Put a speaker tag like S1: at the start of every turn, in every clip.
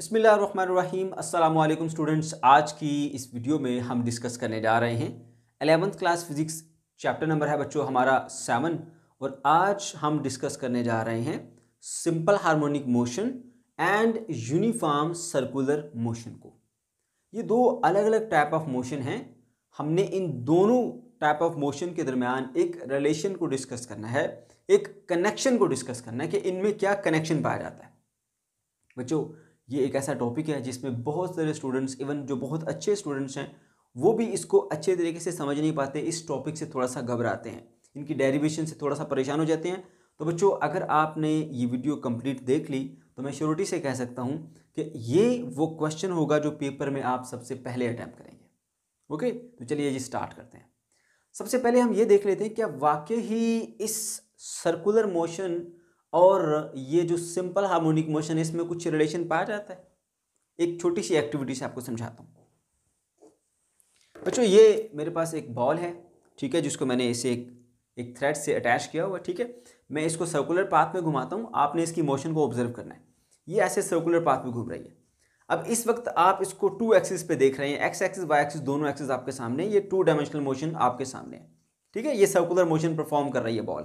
S1: बसमीम अल्लाम स्टूडेंट्स आज की इस वीडियो में हम डिस्कस करने जा रहे हैं eleventh class physics chapter number है बच्चों हमारा सेवन और आज हम डिस्कस करने जा रहे हैं simple harmonic motion and uniform circular motion को ये दो अलग अलग टाइप ऑफ मोशन हैं हमने इन दोनों टाइप ऑफ मोशन के दरमियान एक रिलेशन को डिस्कस करना है एक कनेक्शन को डिस्कस करना है कि इनमें क्या कनेक्शन पाया जाता है बच्चों ये एक ऐसा टॉपिक है जिसमें बहुत सारे स्टूडेंट्स इवन जो बहुत अच्छे स्टूडेंट्स हैं वो भी इसको अच्छे तरीके से समझ नहीं पाते इस टॉपिक से थोड़ा सा घबराते हैं इनकी डेरिवेशन से थोड़ा सा परेशान हो जाते हैं तो बच्चों अगर आपने ये वीडियो कंप्लीट देख ली तो मैं श्योरिटी से कह सकता हूँ कि ये वो क्वेश्चन होगा जो पेपर में आप सबसे पहले अटैम्प्ट करेंगे ओके तो चलिए जी स्टार्ट करते हैं सबसे पहले हम ये देख लेते हैं क्या वाकई ही इस सर्कुलर मोशन और ये जो सिंपल हार्मोनिक मोशन है इसमें कुछ रिलेशन पाया जाता है एक छोटी सी एक्टिविटी से आपको समझाता हूँ बच्चों ये मेरे पास एक बॉल है ठीक है जिसको मैंने इसे एक एक थ्रेड से अटैच किया हुआ ठीक है मैं इसको सर्कुलर पाथ में घुमाता हूँ आपने इसकी मोशन को ऑब्जर्व करना है ये ऐसे सर्कुलर पाथ में घूम रही है अब इस वक्त आप इसको टू एक्सिस पे देख रहे हैं एक्स एक्सिस वाई एक्सिस दोनों एक्सिस आपके सामने ये टू डायमेंशनल मोशन आपके सामने है ठीक है ये सर्कुलर मोशन परफॉर्म कर रही है बॉल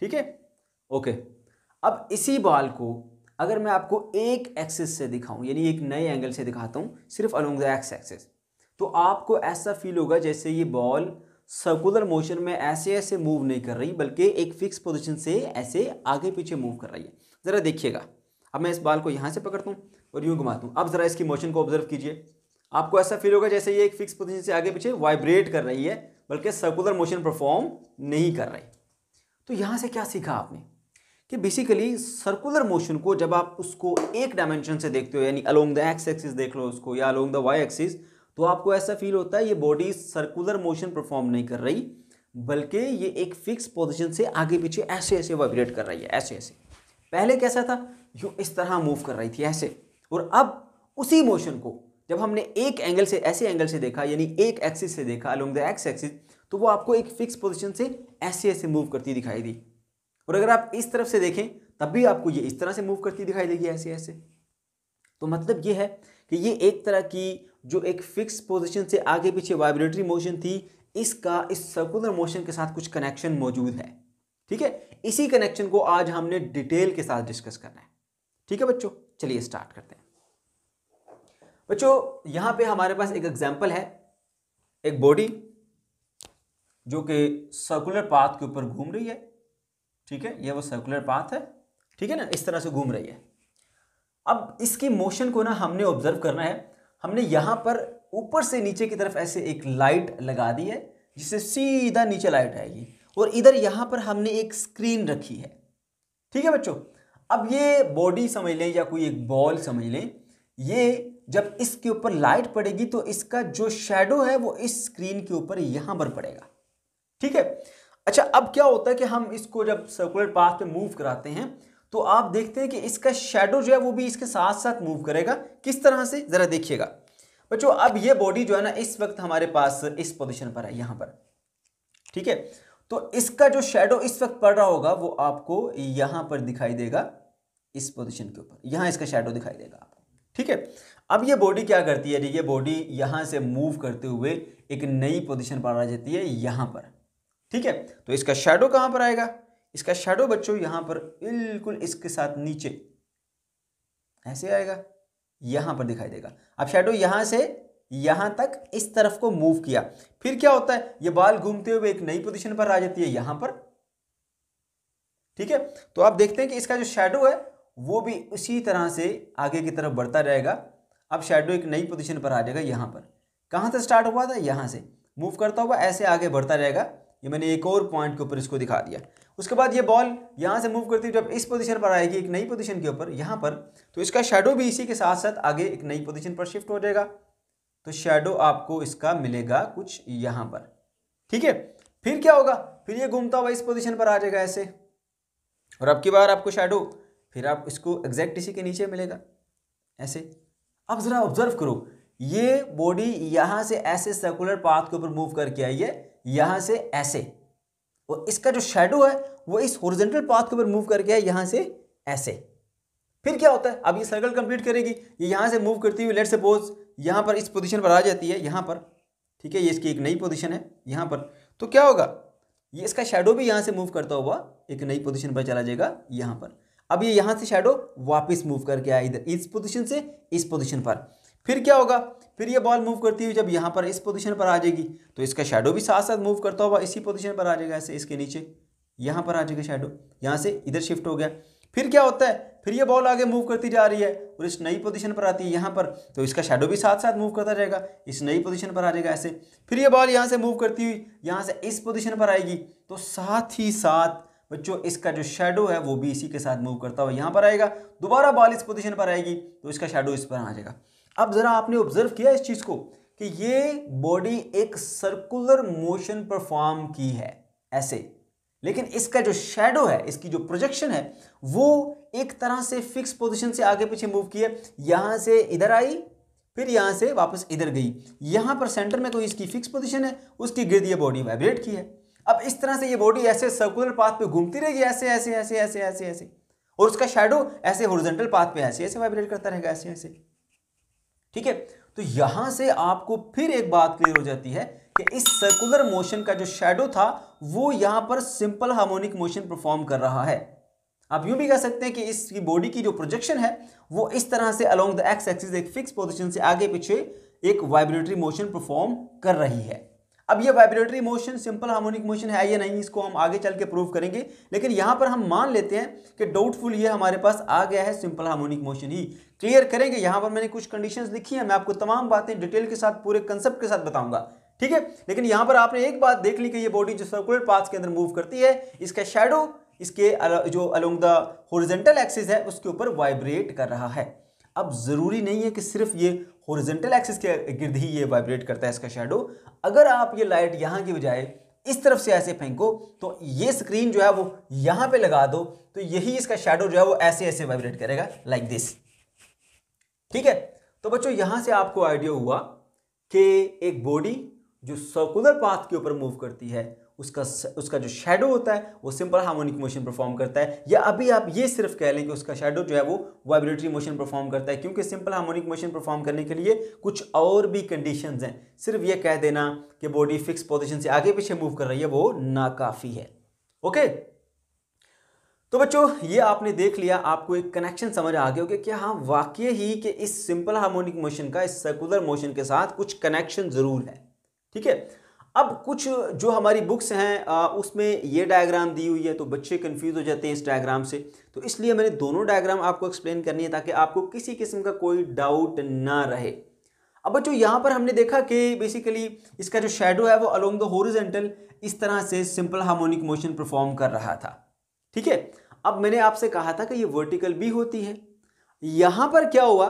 S1: ठीक है ओके अब इसी बॉल को अगर मैं आपको एक एक्सिस से दिखाऊं यानी एक नए एंगल से दिखाता हूँ सिर्फ अलोंग द एक्स एक्सिस तो आपको ऐसा फील होगा जैसे ये बॉल सर्कुलर मोशन में ऐसे ऐसे मूव नहीं कर रही बल्कि एक फिक्स पोजिशन से ऐसे आगे पीछे मूव कर रही है ज़रा देखिएगा अब मैं इस बॉल को यहाँ से पकड़ता हूँ और यूँ घुमाता हूँ अब ज़रा इसकी मोशन को ऑब्जर्व कीजिए आपको ऐसा फील होगा जैसे ये एक फिक्स पोजिशन से आगे पीछे वाइब्रेट कर रही है बल्कि सर्कुलर मोशन परफॉर्म नहीं कर रही तो यहाँ से क्या सीखा आपने कि बेसिकली सर्कुलर मोशन को जब आप उसको एक डायमेंशन से देखते हो यानी अलोंग द एक्स एक्सिस देख लो उसको या अलोंग द वाई एक्सिस तो आपको ऐसा फील होता है ये बॉडी सर्कुलर मोशन परफॉर्म नहीं कर रही बल्कि ये एक फिक्स पोजिशन से आगे पीछे ऐसे ऐसे वाइब्रेट कर रही है ऐसे ऐसे पहले कैसा था जो इस तरह मूव कर रही थी ऐसे और अब उसी मोशन को जब हमने एक एंगल से ऐसे एंगल से देखा यानी एक एक्सिस से देखा अलोंग द एक्स एक्सिस तो वो आपको एक फिक्स पोजिशन से ऐसे ऐसे मूव करती दिखाई दी और अगर आप इस तरफ से देखें तब भी आपको ये इस तरह से मूव करती दिखाई देगी ऐसे ऐसे तो मतलब ये है कि ये एक तरह की जो एक फिक्स पोजिशन से आगे पीछे वाइब्रेटरी मोशन थी इसका इस सर्कुलर मोशन के साथ कुछ कनेक्शन मौजूद है ठीक है इसी कनेक्शन को आज हमने डिटेल के साथ डिस्कस करना है ठीक है बच्चों चलिए स्टार्ट करते हैं बच्चों यहां पे हमारे पास एक एग्जाम्पल है एक बॉडी जो कि सर्कुलर पाथ के ऊपर घूम रही है ठीक है ये वो सर्कुलर पाथ है ठीक है ना इस तरह से घूम रही है अब इसकी मोशन को ना हमने ऑब्जर्व करना है हमने यहाँ पर ऊपर से नीचे की तरफ ऐसे एक लाइट लगा दी है जिससे सीधा नीचे लाइट आएगी और इधर यहाँ पर हमने एक स्क्रीन रखी है ठीक है बच्चों अब ये बॉडी समझ लें या कोई एक बॉल समझ लें ये जब इसके ऊपर लाइट पड़ेगी तो इसका जो शेडो है वो इस स्क्रीन के ऊपर यहां पर पड़ेगा ठीक है अच्छा अब क्या होता है कि हम इसको जब सर्कुलर पाथ पे मूव कराते हैं तो आप देखते हैं कि इसका शेडो जो है वो भी इसके साथ साथ मूव करेगा किस तरह से ज़रा देखिएगा बच्चों अब ये बॉडी जो है ना इस वक्त हमारे पास इस पोजिशन पर है यहाँ पर ठीक है तो इसका जो शेडो इस वक्त पड़ रहा होगा वो आपको यहाँ पर दिखाई देगा इस पोजिशन के ऊपर यहाँ इसका शेडो दिखाई देगा आपको ठीक है अब ये बॉडी क्या करती है ये बॉडी यहाँ से मूव करते हुए एक नई पोजिशन पर आ जाती है यहां पर ठीक है तो इसका शेडो कहां पर आएगा इसका शेडो बच्चों यहां पर बिल्कुल इसके साथ नीचे ऐसे आएगा यहां पर दिखाई देगा अब शेडो यहां से यहां तक इस तरफ को मूव किया फिर क्या होता है ये बाल घूमते हुए एक नई पोजीशन पर आ जाती है यहां पर ठीक है तो आप देखते हैं कि इसका जो शेडो है वो भी उसी तरह से आगे की तरफ बढ़ता रहेगा अब शेडो एक नई पोजीशन पर आ जाएगा यहां पर कहां से स्टार्ट हुआ था यहां से मूव करता हुआ ऐसे आगे बढ़ता रहेगा ये मैंने एक और पॉइंट के ऊपर इसको दिखा दिया उसके बाद ये बॉल यहाँ से मूव करती है जब इस पोजीशन पर आएगी एक नई पोजीशन के ऊपर यहाँ पर तो इसका शेडो भी इसी के साथ साथ आगे एक नई पोजीशन पर शिफ्ट हो जाएगा तो शेडो आपको इसका मिलेगा कुछ यहाँ पर ठीक है फिर क्या होगा फिर ये घूमता हुआ इस पोजीशन पर आ जाएगा ऐसे और अब की बार आपको शेडो फिर आप इसको एग्जैक्ट इसी के नीचे मिलेगा ऐसे अब ज़रा ऑब्जर्व करो ये बॉडी यहाँ से ऐसे सर्कुलर पाथ के ऊपर मूव करके आई है यहां से ऐसे और इसका जो शेडो है वो इस होरिजेंटल पाथ के ऊपर मूव करके है यहां से ऐसे फिर क्या होता है अब ये सर्कल कंप्लीट करेगी ये यहां से मूव करती हुई लेट सपोज यहां पर इस पोजीशन पर आ जाती है यहां पर ठीक है ये इसकी एक नई पोजीशन है यहां पर तो क्या होगा ये इसका शेडो भी यहां से मूव करता हुआ एक नई पोजीशन पर चला जाएगा यहां पर अब ये यहां से शेडो वापस मूव करके आया इधर इस पोजीशन से इस पोजीशन पर फिर क्या होगा फिर ये बॉल मूव करती हुई जब यहाँ पर इस पोजीशन पर आ जाएगी तो इसका शेडो भी साथ साथ मूव करता हुआ इसी पोजीशन पर आ जाएगा ऐसे इसके नीचे यहाँ पर आ जाएगा शेडो यहाँ से इधर शिफ्ट हो गया फिर क्या होता है फिर ये बॉल आगे मूव करती जा रही है और इस नई पोजीशन पर आती है यहाँ पर तो इसका शेडो भी साथ साथ मूव करता जाएगा इस नई पोजीशन पर आ जाएगा ऐसे फिर ये बॉल यहाँ से मूव करती हुई यहाँ से इस पोजीशन पर आएगी तो साथ ही साथ बच्चों इसका जो शेडो है वो भी इसी के साथ मूव करता हुआ यहाँ पर आएगा दोबारा बॉल इस पोजिशन पर आएगी तो इसका शेडो इस पर आ जाएगा अब ज़रा आपने ऑब्जर्व किया इस चीज़ को कि ये बॉडी एक सर्कुलर मोशन परफॉर्म की है ऐसे लेकिन इसका जो शेडो है इसकी जो प्रोजेक्शन है वो एक तरह से फिक्स पोजीशन से आगे पीछे मूव की है यहाँ से इधर आई फिर यहाँ से वापस इधर गई यहाँ पर सेंटर में कोई इसकी फिक्स पोजीशन है उसकी गिर्द ये बॉडी वाइब्रेट की है अब इस तरह से ये बॉडी ऐसे सर्कुलर पाथ पे घूमती रहेगी ऐसे ऐसे ऐसे ऐसे ऐसे ऐसे और उसका शेडो ऐसे हॉरिजॉन्टल पाथ पे ऐसे ऐसे वाइब्रेट करता रहेगा ऐसे ऐसे ठीक है तो यहां से आपको फिर एक बात क्लियर हो जाती है कि इस सर्कुलर मोशन का जो शेडो था वो यहां पर सिंपल हार्मोनिक मोशन परफॉर्म कर रहा है आप यूं भी कह सकते हैं कि इसकी बॉडी की जो प्रोजेक्शन है वो इस तरह से अलोंग द एक्स एक्सिस एक फिक्स पोजिशन से आगे पीछे एक वाइब्रेटरी मोशन परफॉर्म कर रही है अब ये vibratory motion simple harmonic motion है या नहीं इसको हम आगे चल के प्रूव करेंगे लेकिन यहाँ पर हम मान लेते हैं कि डाउटफुल ये हमारे पास आ गया है सिंपल हार्मोनिक मोशन ही क्लियर करेंगे यहाँ पर मैंने कुछ कंडीशंस लिखी हैं मैं आपको तमाम बातें डिटेल के साथ पूरे कंसेप्ट के साथ बताऊंगा ठीक है लेकिन यहाँ पर आपने एक बात देख ली कि ये बॉडी जो सर्कुलर पाथ के अंदर मूव करती है इसका शेडो इसके जो अलोंग द होरिजेंटल एक्सिस है उसके ऊपर वाइब्रेट कर रहा है अब ज़रूरी नहीं है कि सिर्फ ये हॉरिजेंटल एक्सिस के गिर्द ही ये वाइब्रेट करता है इसका शेडो अगर आप ये लाइट यहाँ की बजाय इस तरफ से ऐसे फेंको तो ये स्क्रीन जो है वो यहाँ पे लगा दो तो यही इसका शेडो जो है वो ऐसे ऐसे वाइब्रेट करेगा लाइक दिस ठीक है तो बच्चों यहाँ से आपको आइडिया हुआ कि एक बॉडी जो सर्कुलर पाथ के ऊपर मूव करती है उसका उसका जो शेडो होता है वो सिंपल हार्मोनिक मोशन परफॉर्म करता है या अभी आप ये सिर्फ कह लें कि उसका शेडो जो है वो वाइब्रेटरी मोशन परफॉर्म करता है क्योंकि सिंपल हार्मोनिक मोशन परफॉर्म करने के लिए कुछ और भी कंडीशंस हैं सिर्फ ये कह देना कि बॉडी फिक्स पोजिशन से आगे पीछे मूव कर रही है वो नाकाफ़ी है ओके तो बच्चों ये आपने देख लिया आपको एक कनेक्शन समझ आ गया कि क्या हाँ वाक्य ही कि इस सिंपल हार्मोनिक मोशन का इस सर्कुलर मोशन के साथ कुछ कनेक्शन ज़रूर है ठीक है अब कुछ जो हमारी बुक्स हैं उसमें ये डायग्राम दी हुई है तो बच्चे कंफ्यूज हो जाते हैं इस डायग्राम से तो इसलिए मैंने दोनों डायग्राम आपको एक्सप्लेन करनी है ताकि आपको किसी किस्म का कोई डाउट ना रहे अब बच्चों यहाँ पर हमने देखा कि बेसिकली इसका जो शेडो है वो अलोंग द होरिजेंटल इस तरह से सिंपल हार्मोनिक मोशन परफॉर्म कर रहा था ठीक है अब मैंने आपसे कहा था कि ये वर्टिकल भी होती है यहाँ पर क्या हुआ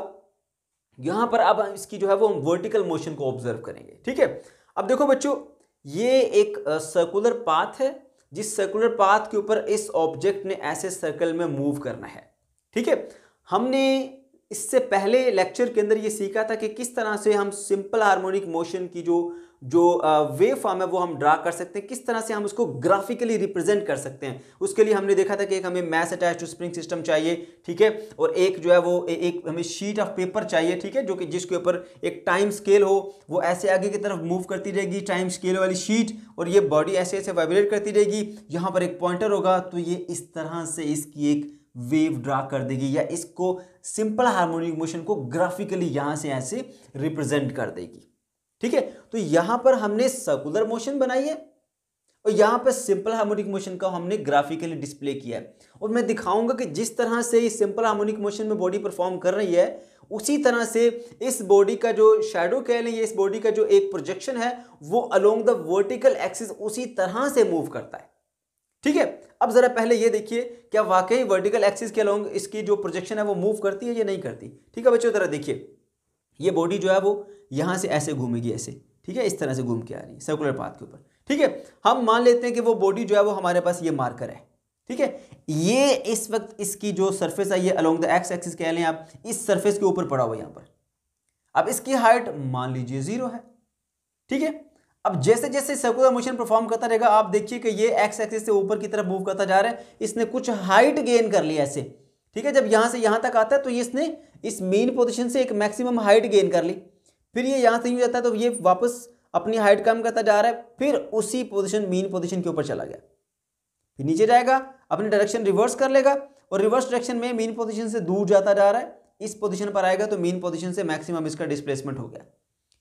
S1: यहाँ पर अब इसकी जो है वो हम वर्टिकल मोशन को ऑब्जर्व करेंगे ठीक है अब देखो बच्चों ये एक सर्कुलर पाथ है जिस सर्कुलर पाथ के ऊपर इस ऑब्जेक्ट ने ऐसे सर्कल में मूव करना है ठीक है हमने इससे पहले लेक्चर के अंदर ये सीखा था कि किस तरह से हम सिंपल हार्मोनिक मोशन की जो जो वे फॉर्म है वो हम ड्रा कर सकते हैं किस तरह से हम उसको ग्राफिकली रिप्रेजेंट कर सकते हैं उसके लिए हमने देखा था कि एक हमें mass attach to spring system चाहिए ठीक है और एक जो है वो एक हमें शीट ऑफ पेपर चाहिए ठीक है जो कि जिसके ऊपर एक टाइम स्केल हो वो ऐसे आगे की तरफ मूव करती रहेगी टाइम स्केल वाली शीट और ये बॉडी ऐसे ऐसे वाइब्रेट करती रहेगी यहाँ पर एक पॉइंटर होगा तो ये इस तरह से इसकी एक वेव ड्रा कर देगी या इसको सिंपल हारमोनिक मोशन को ग्राफिकली यहाँ से ऐसे रिप्रेजेंट कर देगी ठीक है तो यहां पर हमने सर्कुलर मोशन बनाई है और यहां पर सिंपल हार्मोनिक मोशन का हमने ग्राफिकली डिस्प्ले किया है और मैं दिखाऊंगा कि जिस तरह से ये सिंपल हार्मोनिक मोशन में बॉडी परफॉर्म कर रही है उसी तरह से इस बॉडी का जो शेडो कह लें इस बॉडी का जो एक प्रोजेक्शन है वो अलोंग द वर्टिकल एक्सिस उसी तरह से मूव करता है ठीक है अब जरा पहले ये देखिए क्या वाकई वर्टिकल एक्सिस के अलोंग इसकी जो प्रोजेक्शन है वो मूव करती है या नहीं करती ठीक है बच्चों जरा देखिए ये बॉडी जो है वो यहाँ से ऐसे घूमेगी ऐसे ठीक है इस तरह से घूम के आ रही है सर्कुलर पाथ के ऊपर ठीक है हम मान लेते हैं कि वो बॉडी जो है वो हमारे पास ये मार्कर है ठीक है ये इस वक्त इसकी जो सरफेस है ये अलोंग द एक्स एक्सिस कह लें आप इस सरफेस के ऊपर पड़ा हुआ यहाँ पर अब इसकी हाइट मान लीजिए ज़ीरो है ठीक है अब जैसे जैसे सर्कुलर मोशन परफॉर्म करता रहेगा आप देखिए कि ये एक्स एक्सिस से ऊपर की तरफ मूव करता जा रहा है इसने कुछ हाइट गेन कर लिया ऐसे ठीक है जब यहां से यहां तक आता है तो ये इसने इस मेन पोजीशन से एक मैक्सिमम हाइट गेन कर ली फिर ये यहाँ से यूँ जाता है तो ये वापस अपनी हाइट कम करता जा रहा है फिर उसी पोजिशन मीन पोजिशन के ऊपर चला गया फिर नीचे जाएगा अपनी डायरेक्शन रिवर्स कर लेगा और रिवर्स डायरेक्शन में मीन पोजिशन से दूर जाता जा रहा है इस पोजिशन पर आएगा तो मीन पोजिशन से मैक्सिमम इसका डिस्प्लेसमेंट हो गया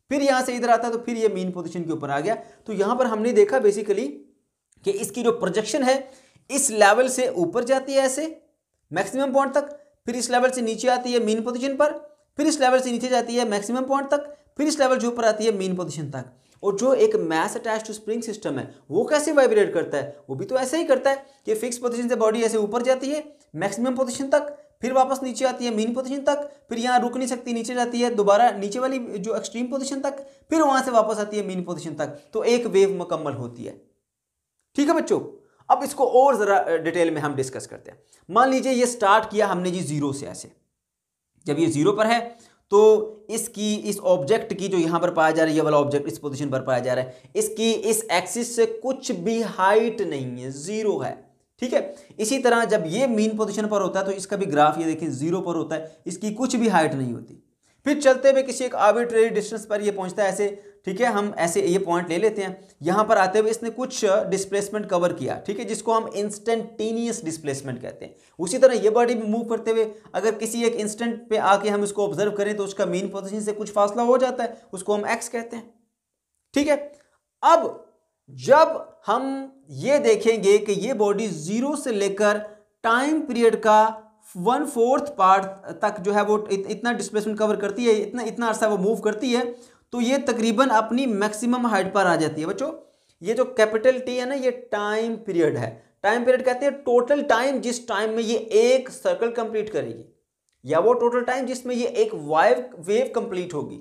S1: फिर यहाँ से इधर आता है तो फिर ये मीन पोजिशन के ऊपर आ गया तो यहाँ पर हमने देखा बेसिकली कि इसकी जो प्रोजेक्शन है इस लेवल से ऊपर जाती है ऐसे मैक्सिमम पॉइंट तक फिर इस लेवल से नीचे आती है मीन पोजिशन पर फिर इस लेवल से नीचे जाती है मैक्सिमम पॉइंट तक फिर इस लेवल से ऊपर आती है मेन पोजिशन तक और जो एक mass attach to spring system है वो कैसे वाइब्रेट करता है वो भी तो ऐसे ही करता है कि फिक्स पोजिशन से बॉडी ऐसे ऊपर जाती है मैक्सिमम पोजिशन तक फिर वापस नीचे आती है मेन पोजिशन तक फिर यहाँ रुक नहीं सकती नीचे जाती है दोबारा नीचे वाली जो एक्सट्रीम पोजिशन तक फिर वहाँ से वापस आती है मेन पोजिशन तक तो एक वेव मुकम्मल होती है ठीक है बच्चों अब इसको और ज़रा डिटेल में हम डिस्कस करते हैं मान लीजिए ये स्टार्ट किया हमने जी जीरो से ऐसे जब ये ज़ीरो पर है तो इसकी इस ऑब्जेक्ट की जो यहाँ पर पाया जा रहा है ये वाला ऑब्जेक्ट इस पोजीशन पर पाया जा रहा है इसकी इस एक्सिस से कुछ भी हाइट नहीं है ज़ीरो है ठीक है इसी तरह जब ये मीन पोजीशन पर होता है तो इसका भी ग्राफ ये देखें ज़ीरो पर होता है इसकी कुछ भी हाइट नहीं होती फिर चलते हुए किसी एक आर्बिट्रेरी डिस्टेंस पर ये पहुंचता है ऐसे ठीक है हम ऐसे ये पॉइंट ले लेते हैं यहाँ पर आते हुए इसने कुछ डिस्प्लेसमेंट कवर किया ठीक है जिसको हम इंस्टेंटेनियस डिस्प्लेसमेंट कहते हैं उसी तरह ये बॉडी भी मूव करते हुए अगर किसी एक इंस्टेंट पे आके हम इसको ऑब्जर्व करें तो उसका मेन पोजिशन से कुछ फासला हो जाता है उसको हम एक्स कहते हैं ठीक है अब जब हम ये देखेंगे कि ये बॉडी जीरो से लेकर टाइम पीरियड का वन फोर्थ पार्ट तक जो है वो इतना डिस्प्लेसमेंट कवर करती है इतना इतना अर्सा वो मूव करती है तो ये तकरीबन अपनी मैक्सिमम हाइट पर आ जाती है बच्चों ये जो कैपिटल टी है ना ये टाइम पीरियड है टाइम पीरियड कहते हैं टोटल टाइम जिस टाइम में ये एक सर्कल कंप्लीट करेगी या वो टोटल टाइम जिसमें ये एक वाइव वेव कंप्लीट होगी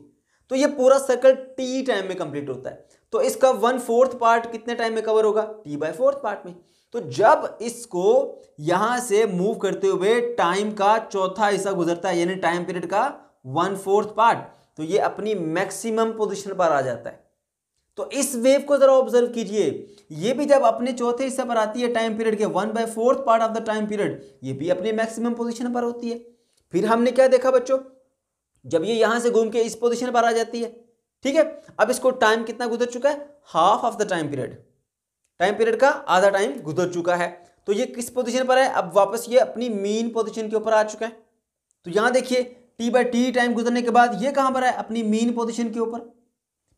S1: तो ये पूरा सर्कल टी टाइम में कंप्लीट होता है तो इसका वन फोर्थ पार्ट कितने टाइम में कवर होगा टी बाय फोर्थ पार्ट में तो जब इसको यहां से मूव करते हुए टाइम का चौथा हिस्सा गुजरता है यानी टाइम पीरियड का वन फोर्थ पार्ट तो ये अपनी मैक्सिमम पोजिशन पर आ जाता है तो इस वेव को जरा ऑब्जर्व कीजिए ये भी जब अपने चौथे हिस्से पर आती है टाइम पीरियड के one by fourth part of the time period ये भी अपने मैक्सिमम पोजीशन पर होती है फिर हमने क्या देखा बच्चों जब ये यहां से घूम के इस पोजीशन पर आ जाती है ठीक है अब इसको टाइम कितना गुजर चुका है half of the time period time period का आधा टाइम गुजर चुका है तो ये किस पोजीशन पर है अब वापस ये अपनी मीन पोजीशन के ऊपर आ चुका है तो यहां देखिए टी बाई टी टाइम गुजरने के बाद ये कहाँ पर है अपनी मीन पोजीशन के ऊपर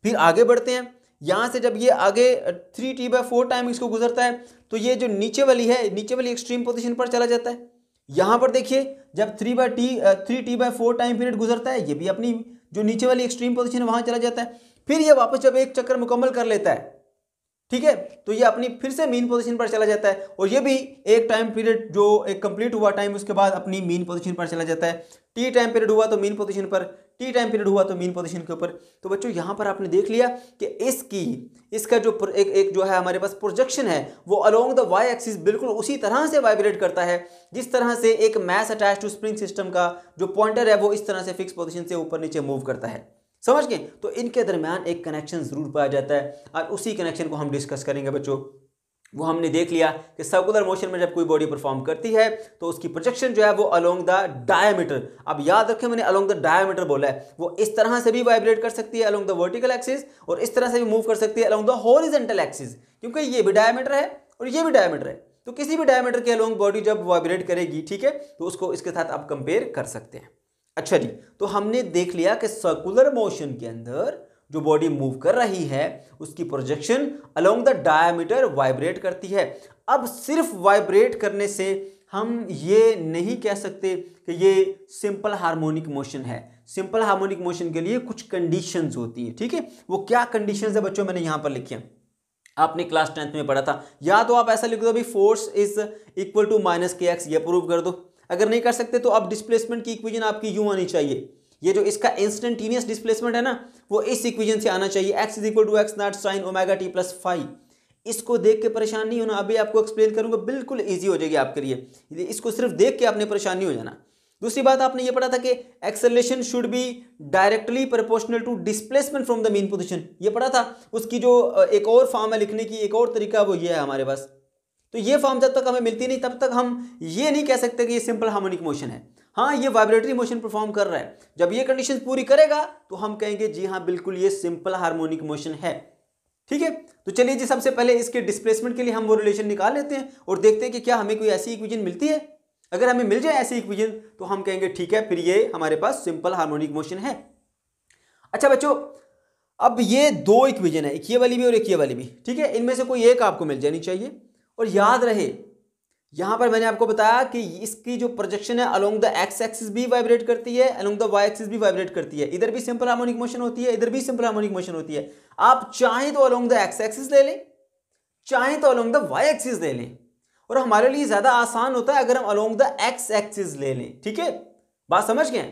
S1: फिर आगे बढ़ते हैं यहाँ से जब ये आगे three T by four time इसको गुजरता है तो ये जो नीचे वाली है नीचे वाली एक्सट्रीम पोजिशन पर चला जाता है यहाँ पर देखिए जब three by T three T by four time period गुजरता है ये भी अपनी जो नीचे वाली एक्सट्रीम पोजिशन है वहाँ चला जाता है फिर ये वापस जब एक चक्कर मुकम्मल कर लेता है ठीक है तो ये अपनी फिर से मीन पोजीशन पर चला जाता है और ये भी एक टाइम पीरियड जो एक कंप्लीट हुआ टाइम उसके बाद अपनी मीन पोजीशन पर चला जाता है टी टाइम पीरियड हुआ तो मीन पोजीशन पर टी टाइम पीरियड हुआ तो मीन पोजीशन के ऊपर तो बच्चों यहाँ पर आपने देख लिया कि इसकी इसका जो एक एक जो है हमारे पास प्रोजेक्शन है वो अलोंग द वाई एक्सिस बिल्कुल उसी तरह से वाइब्रेट करता है जिस तरह से एक mass attach to spring system का जो पॉइंटर है वो इस तरह से फिक्स पोजिशन से ऊपर नीचे मूव करता है समझ गए तो इनके दरमियान एक कनेक्शन ज़रूर पाया जाता है और उसी कनेक्शन को हम डिस्कस करेंगे बच्चों वो हमने देख लिया कि सर्कुलर मोशन में जब कोई बॉडी परफॉर्म करती है तो उसकी प्रोजेक्शन जो है वो अलोंग द डायमीटर अब याद रखें मैंने अलोंग द डायमीटर बोला है वो इस तरह से भी वाइब्रेट कर सकती है अलोंग द वर्टिकल एक्सिस और इस तरह से भी मूव कर सकती है अलोंग द हॉरिजेंटल एक्सिस क्योंकि ये भी डायमीटर है और ये भी डायमीटर है तो किसी भी डायमीटर के अलोंग बॉडी जब वाइब्रेट करेगी ठीक है तो उसको इसके साथ आप कंपेयर कर सकते हैं अच्छा जी तो हमने देख लिया कि सर्कुलर मोशन के अंदर जो बॉडी मूव कर रही है उसकी projection along the diameter vibrate करती है अब सिर्फ वाइब्रेट करने से हम ये नहीं कह सकते कि ये सिंपल हार्मोनिक मोशन है सिंपल हार्मोनिक मोशन के लिए कुछ कंडीशंस होती है ठीक है वो क्या कंडीशंस है बच्चों मैंने यहाँ पर लिखी हैं आपने क्लास टेंथ में पढ़ा था या तो आप ऐसा लिख दो अभी force is equal to minus K X ये प्रूव कर दो अगर नहीं कर सकते तो अब डिस्प्लेसमेंट की इक्वेजन आपकी यू आनी चाहिए ये जो इसका इंस्टेंटेनियस डिस्प्लेसमेंट है ना वो इस इक्वेजन से आना चाहिए X is equal to x not sine omega T plus five इसको देख के परेशान नहीं होना अभी आपको एक्सप्लेन करूंगा बिल्कुल ईजी हो जाएगी आपके लिए इसको सिर्फ देख के आपने परेशान नहीं हो जाना दूसरी बात आपने ये पढ़ा था कि acceleration should be directly proportional to displacement from the mean position ये पढ़ा था उसकी जो एक और फॉर्म है लिखने की एक और तरीका वो ये है हमारे पास तो ये फॉर्म जब तक हमें मिलती नहीं तब तक हम ये नहीं कह सकते कि ये सिंपल हार्मोनिक मोशन है हाँ ये वाइब्रेटरी मोशन परफॉर्म कर रहा है जब ये कंडीशन पूरी करेगा तो हम कहेंगे जी हाँ बिल्कुल ये सिंपल हार्मोनिक मोशन है ठीक है तो चलिए जी सबसे पहले इसके डिस्प्लेसमेंट के लिए हम वो रिलेशन निकाल लेते हैं और देखते हैं कि क्या हमें कोई ऐसी इक्विजन मिलती है अगर हमें मिल जाए ऐसी इक्विजन तो हम कहेंगे ठीक है फिर ये हमारे पास सिंपल हार्मोनिक मोशन है अच्छा बच्चों अब ये दो इक्विजन है एक ये वाली भी और एक ये वाली भी ठीक है इनमें से कोई एक आपको मिल जानी चाहिए और याद रहे यहाँ पर मैंने आपको बताया कि इसकी जो प्रोजेक्शन है अलोंग द एक्स एक्सिस भी वाइब्रेट करती है अलोंग द वाई एक्सिस भी वाइब्रेट करती है इधर भी सिंपल हार्मोनिक मोशन होती है इधर भी सिंपल हार्मोनिक मोशन होती है आप चाहें तो अलोंग द एक्स एक्सिस ले लें चाहें तो अलोंग द वाई एक्सिस ले लें और हमारे लिए ज़्यादा आसान होता है अगर हम अलोंग द एक्स एक्सिस ले लें ठीक है बात समझ गए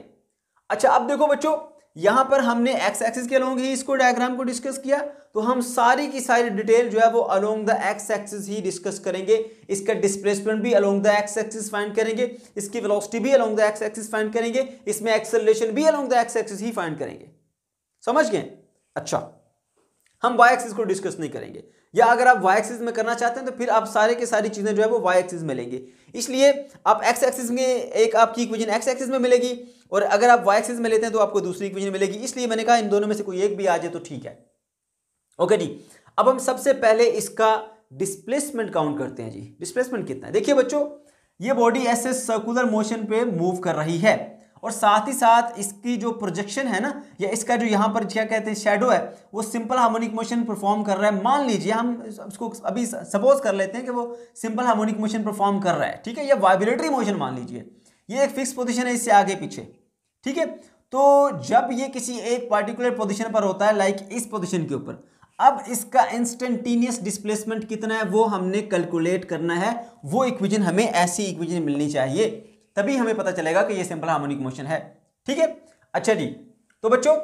S1: अच्छा अब देखो बच्चों यहां पर हमने एक्स एक्सिस के अलोंग ही इसको डायग्राम को डिस्कस किया तो हम सारी की सारी डिटेल जो है वो अलोंग द एक्स एक्सिस ही डिस्कस करेंगे इसका डिस्प्लेसमेंट भी along the x axis find करेंगे इसकी वेलोसिटी भी along the x axis find करेंगे इसमें एक्सेलरेशन भी अलोंग द एक्स एक्सिस ही फाइंड करेंगे समझ गए अच्छा हम वाई एक्सिस को डिस्कस नहीं करेंगे या अगर आप वाई एक्सिस में करना चाहते हैं तो फिर आप सारे के सारी चीज़ें जो है वो वाई एक्सिस में लेंगे इसलिए आप एक्स एक्सिस में एक आपकी इक्वेशन एक्स एक्सिस में मिलेगी और अगर आप वाई एक्सिस में लेते हैं तो आपको दूसरी इक्वेशन मिलेगी इसलिए मैंने कहा इन दोनों में से कोई एक भी आ जाए तो ठीक है ओके जी अब हम सबसे पहले इसका डिस्प्लेसमेंट काउंट करते हैं जी डिस्प्लेसमेंट कितना है देखिए बच्चों ये बॉडी ऐसे सर्कुलर मोशन पे मूव कर रही है और साथ ही साथ इसकी जो प्रोजेक्शन है ना या इसका जो यहाँ पर क्या कहते हैं शेडो है वो सिंपल हार्मोनिक मोशन परफॉर्म कर रहा है मान लीजिए हम उसको अभी सपोज कर लेते हैं कि वो सिंपल हार्मोनिक मोशन परफॉर्म कर रहा है ठीक है या वाइब्रेटरी मोशन मान लीजिए ये एक फिक्स पोजीशन है इससे आगे पीछे ठीक है तो जब ये किसी एक पर्टिकुलर पोजीशन पर होता है लाइक इस पोजीशन के ऊपर अब इसका इंस्टेंटेनियस डिस्प्लेसमेंट कितना है वो हमने कैलकुलेट करना है वो इक्विजन हमें ऐसी इक्विजन मिलनी चाहिए तभी हमें पता चलेगा कि ये सिंपल हार्मोनिक मोशन है ठीक है अच्छा जी तो बच्चों